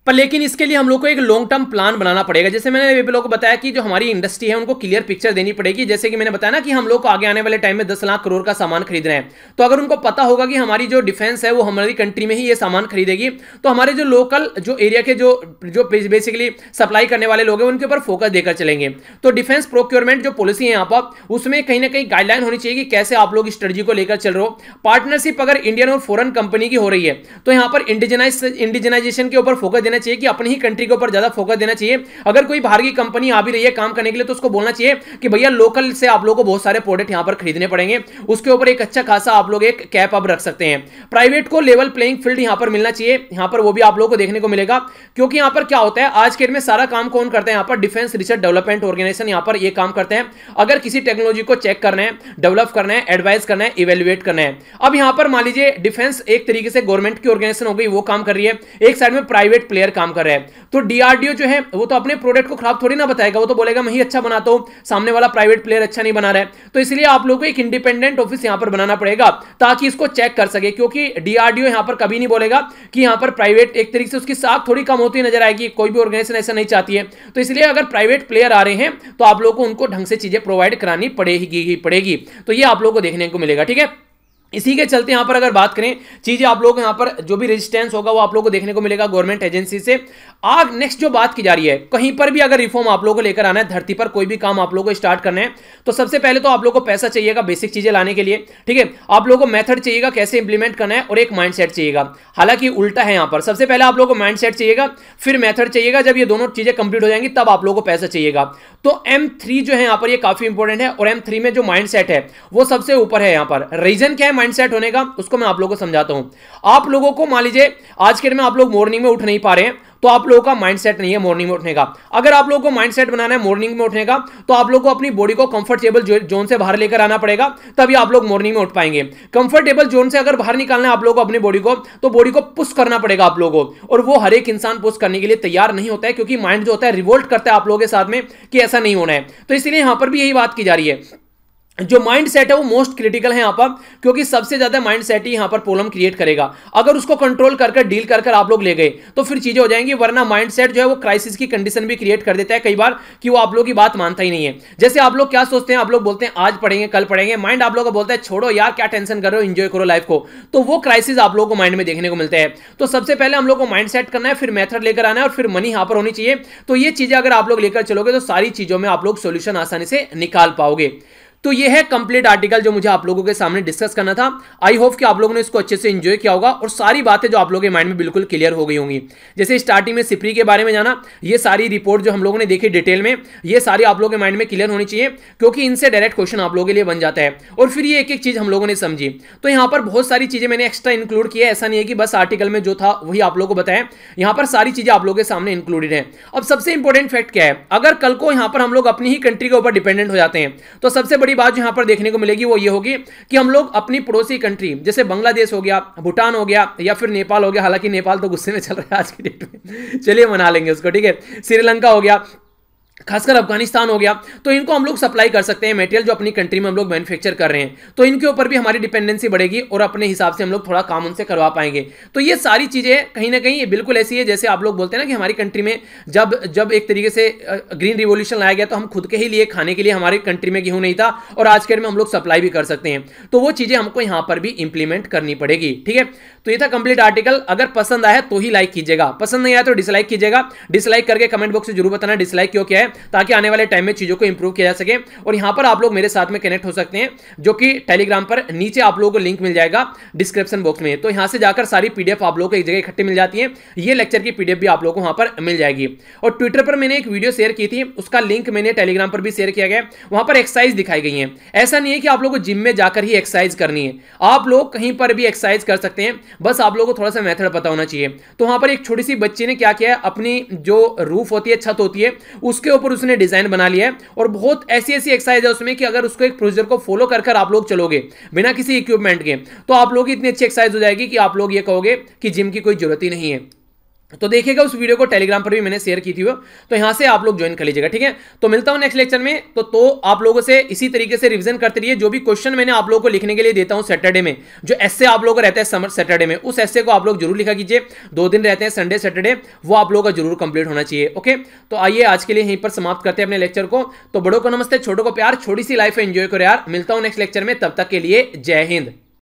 A: पर लेकिन इसके लिए हम लोग को एक लॉन्ग टर्म प्लान बनाना पड़ेगा जैसे मैंने अभी लोगों को बताया कि जो हमारी इंडस्ट्री है उनको क्लियर पिक्चर देनी पड़ेगी जैसे कि मैंने बताया ना कि हम लोग को आगे आने वाले टाइम में दस लाख करोड़ का सामान खरीद रहे हैं तो अगर उनको पता होगा कि हमारी जो डिफेंस है वो हमारी कंट्री में ही ये सामान खरीदेगी तो हमारे जो लोकल जो एरिया के जो जो बेसिकली सप्लाई करने वाले लोग हैं उनके ऊपर फोकस देकर चलेंगे तो डिफेंस प्रोक्योरमेंट जो पॉलिसी है यहाँ पर उसमें कहीं ना कहीं गाइडलाइन होनी चाहिए कि कैसे आप लोग स्ट्रेटी को लेकर चल रहे हो पार्टनरशिप अगर इंडियन और फॉरन कंपनी की हो रही है तो यहाँ पर इंडिजनाइज इंडिजनाइजेशन के ऊपर फोकस देना चाहिए कि अपनी ही कंट्री के ऊपर ज़्यादा फोकस देना चाहिए अगर कोई बाहर की कंपनी आ भी रही है काम करने के लिए तो उसको बोलना चाहिए कि भैया लोकल से आप लोगों को बहुत सारे प्रोडक्ट यहां पर खरीदने पड़ेंगे उसके ऊपर एक अच्छा खासा आप लोग एक कैप अब रख सकते हैं प्राइवेट को लेवल प्लेइंग फील्ड यहां पर मिलना चाहिए यहां पर वो भी आप लोगों को देखने को मिलेगा क्योंकि यहां पर क्या होता है आज के में सारा काम कौन करता है यहां पर डिफेंस रिसर्च डेवलपमेंट ऑर्गेनाइजेशन यहां पर ये काम करते हैं अगर किसी टेक्नोलॉजी को चेक करना है डेवलप करना है एडवाइस करना है इवेल्युएट करना है अब यहां पर मान लीजिए डिफेंस एक तरीके से गवर्नमेंट की ऑर्गेनाइजेशन हो गई वो काम कर रही है एक साइड में प्राइवेट प्लेयर प्लेयर काम कर रहे हैं तो डीआरडीओ जो है वो तो अपने प्रोडक्ट को खराब थोड़ी ना बताएगा वो तो बोलेगा मैं ही अच्छा बनाता तो हूं सामने वाला प्राइवेट प्लेयर अच्छा नहीं बना रहा है तो इसलिए आप लोग को एक इंडिपेंडेंट ऑफिस यहां पर बनाना पड़ेगा ताकि इसको चेक कर सके क्योंकि डीआरडीओ यहां पर कभी नहीं बोलेगा कि यहां पर प्राइवेट एक तरीके से उसकी साख थोड़ी कम होती नजर आएगी कोई भी ऑर्गेनाइजेशन ऐसा नहीं चाहती है तो इसलिए अगर प्राइवेट प्लेयर आ रहे हैं तो आप लोग को उनको ढंग से चीजें प्रोवाइड करानी पड़ेगी पड़ेगी तो ये आप लोग को देखने को मिलेगा ठीक है इसी के चलते यहां पर अगर बात करें चीज़ें आप लोग यहां पर जो भी रेजिस्टेंस होगा वो आप लोगों को देखने को मिलेगा गवर्नमेंट एजेंसी से आग नेक्स्ट जो बात की जा रही है कहीं पर भी अगर रिफॉर्म आप लोगों को लेकर आना है धरती पर कोई भी काम आप लोगों को स्टार्ट करना है तो सबसे पहले तो आप लोगों को पैसा चाहिएगा बेसिक चीज़ें लाने के लिए ठीक है आप लोगों को मेथड चाहिएगा कैसे इंप्लीमेंट करना है और एक माइंड चाहिएगा हालांकि उल्टा है यहां पर सबसे पहले आप लोगों को माइंड चाहिएगा फिर मैथड चाहिएगा जब ये दोनों चीज़ें कंप्लीट हो जाएंगी तब आप लोगों को पैसा चाहिएगा तो एम जो है यहाँ पर काफ़ी इंपॉर्टेंट है और एम में जो माइंड है वो सबसे ऊपर है यहाँ पर रीजन क्या है माइंडसेट होने का उसको मैं आप लोगों को समझाता हूं आप लोगों को मान लीजिए आज के डेट में आप लोग मॉर्निंग में उठ नहीं पा रहे हैं तो आप लोगों का माइंडसेट नहीं है मॉर्निंग में उठने का अगर आप लोगों को माइंडसेट बनाना है मॉर्निंग में उठने का तो आप लोगों को अपनी बॉडी को कंफर्टेबल जोन से बाहर लेकर आना पड़ेगा तभी आप लोग मॉर्निंग में उठ पाएंगे कंफर्टेबल जोन से अगर बाहर निकालना है आप लोगों को अपनी बॉडी को तो बॉडी को पुश करना पड़ेगा आप लोगों को और वो हर एक इंसान पुश करने के लिए तैयार नहीं होता है क्योंकि माइंड जो होता है रिवोल्ट करता है आप लोगों के साथ में कि ऐसा नहीं होना है तो इसलिए यहां पर भी यही बात की जा रही है जो माइंड सेट है वो मोस्ट क्रिटिकल है यहाँ पर क्योंकि सबसे ज्यादा माइंड सेट ही यहाँ पर प्रॉब्लम क्रिएट करेगा अगर उसको कंट्रोल कर डील कर आप लोग ले गए तो फिर चीजें हो जाएंगी वरना माइंड सेट जो है वो क्राइसिस की कंडीशन भी क्रिएट कर देता है कई बार कि वो आप लोग की बात मानता ही नहीं है जैसे आप लोग क्या सोचते हैं आप लोग बोलते हैं आज पढ़ेंगे कल पढ़ेंगे माइंड आप लोग का बोलता है छोड़ो यार क्या टेंशन कर रहे हो इंजॉय करो लाइफ को तो वो क्राइसिस आप लोग को माइंड में देखने को मिलते हैं तो सबसे पहले हम लोग को माइंड सेट करना है फिर मेथड लेकर आना है और फिर मनी यहाँ पर होनी चाहिए तो ये चीजें अगर आप लोग लेकर चलोगे तो सारी चीजों में आप लोग सोल्यूशन आसानी से निकाल पाओगे तो ये है कंप्लीट आर्टिकल जो मुझे आप लोगों के सामने डिस्कस करना था आई होप कि आप लोगों ने इसको अच्छे से इंजॉय किया होगा और सारी बातें जो आप लोगों के माइंड में बिल्कुल क्लियर हो गई होंगी जैसे स्टार्टिंग में सिपरी के बारे में जाना ये सारी रिपोर्ट जो हम लोगों ने देखी डिटेल में ये सारी आप लोगों के माइंड में क्लियर होनी चाहिए क्योंकि इनसे डायरेक्ट क्वेश्चन आप लोगों के लिए बन जाता है और फिर ये एक एक चीज़ हम लोगों ने समझी तो यहाँ पर बहुत सारी चीज़ें मैंने एक्स्ट्रा इंक्लूड किया ऐसा नहीं है कि बस आर्टिकल में जो था वही आप लोगों को बताया यहाँ पर सारी चीज़ें आप लोगों के सामने इंक्लूडेड है अब सबसे इंपॉर्टेंट फैक्ट क्या है अगर कल को यहाँ पर हम लोग अपनी ही कंट्री के ऊपर डिपेंडेंट हो जाते हैं तो सबसे बड़ी बड़ी बात यहां पर देखने को मिलेगी वो ये होगी कि हम लोग अपनी पड़ोसी कंट्री जैसे बांग्लादेश हो गया भूटान हो गया या फिर नेपाल हो गया हालांकि नेपाल तो गुस्से में चल रहा है आज की डेट में चलिए मना लेंगे उसको ठीक है श्रीलंका हो गया खासकर अफगानिस्तान हो गया तो इनको हम लोग सप्लाई कर सकते हैं मेटेरियल जो अपनी कंट्री में हम लोग मैन्युफैक्चर कर रहे हैं तो इनके ऊपर भी हमारी डिपेंडेंसी बढ़ेगी और अपने हिसाब से हम लोग थोड़ा काम उनसे करवा पाएंगे तो ये सारी चीज़ें कहीं ना कहीं ये बिल्कुल ऐसी है जैसे आप लोग बोलते हैं ना कि हमारी कंट्री में जब जब एक तरीके से ग्रीन रिवोल्यूशन लाया गया तो हम खुद के ही लिए खाने के लिए हमारी कंट्री में गेहूँ नहीं था और आज के में हम लोग सप्लाई भी कर सकते हैं तो वो चीज़ें हमको यहाँ पर भी इंप्लीमेंट करनी पड़ेगी ठीक है तो ये था कंप्लीट आर्टिकल अगर पसंद आया तो ही लाइक कीजिएगा पसंद नहीं आया तो डिसलाइक कीजिएगा डिसलाइक करके कमेंट बॉक्स में जरूर बताना डिसलाइक क्यों क्या है ताकि आने वाले टाइम में चीज़ों को इंप्रूव किया जा सके और यहां पर आप लोग मेरे साथ में कनेक्ट हो सकते हैं जो कि टेलीग्राम पर नीचे आप लोगों को लिंक मिल जाएगा डिस्क्रिप्शन बॉक्स में तो यहां से जाकर सारी पीडीएफ आप लोगों को एक जगह इकट्ठी मिल जाती है ये लेक्चर की पीडीएफ भी आप लोगों को वहां पर मिल जाएगी और ट्विटर पर मैंने एक वीडियो शेयर की थी उसका लिंक मैंने टेलीग्राम पर भी शेयर किया गया वहां पर एक्सरसाइज दिखाई गई है ऐसा नहीं है कि आप लोग को जिम में जाकर ही एक्सरसाइज करनी है आप लोग कहीं पर भी एक्सरसाइज कर सकते हैं बस आप लोगों को थोड़ा सा मेथड पता होना चाहिए तो वहां पर एक छोटी सी बच्ची ने क्या किया अपनी जो रूफ होती है छत होती है उसके ऊपर उसने डिजाइन बना लिया है और बहुत ऐसी ऐसी एक्सरसाइज है उसमें कि अगर उसको एक प्रोसीजर को फॉलो कर आप लोग चलोगे बिना किसी इक्विपमेंट के तो आप लोग इतनी अच्छी एक्सरसाइज हो जाएगी कि आप लोग ये कहोगे कि जिम की कोई जरूरत ही नहीं है तो देखिएगा उस वीडियो को टेलीग्राम पर भी मैंने शेयर की थी वो तो यहां से आप लोग ज्वाइन कर लीजिएगा ठीक है तो मिलता हूं नेक्स्ट लेक्चर में तो तो आप लोगों से इसी तरीके से रिवीजन करते रहिए जो भी क्वेश्चन मैंने आप लोगों को लिखने के लिए देता हूं सैटरडे में जो एस्से आप लोगों का रहता है समर सैटरडे में उस एस्से को आप लोग जरूर लिखा कीजिए दो दिन रहते हैं संडे सैटरडे वो आप लोगों का जरूर कंप्लीट होना चाहिए ओके तो आइए आज के लिए यहीं पर समाप्त करते हैं अपने लेक्चर को तो बड़ों को नमस्ते छोटों को प्यार छोटी सी लाइफ एंजॉय करो यार मिलता हूं नेक्स्ट लेक्चर में तब तक के लिए जय हिंद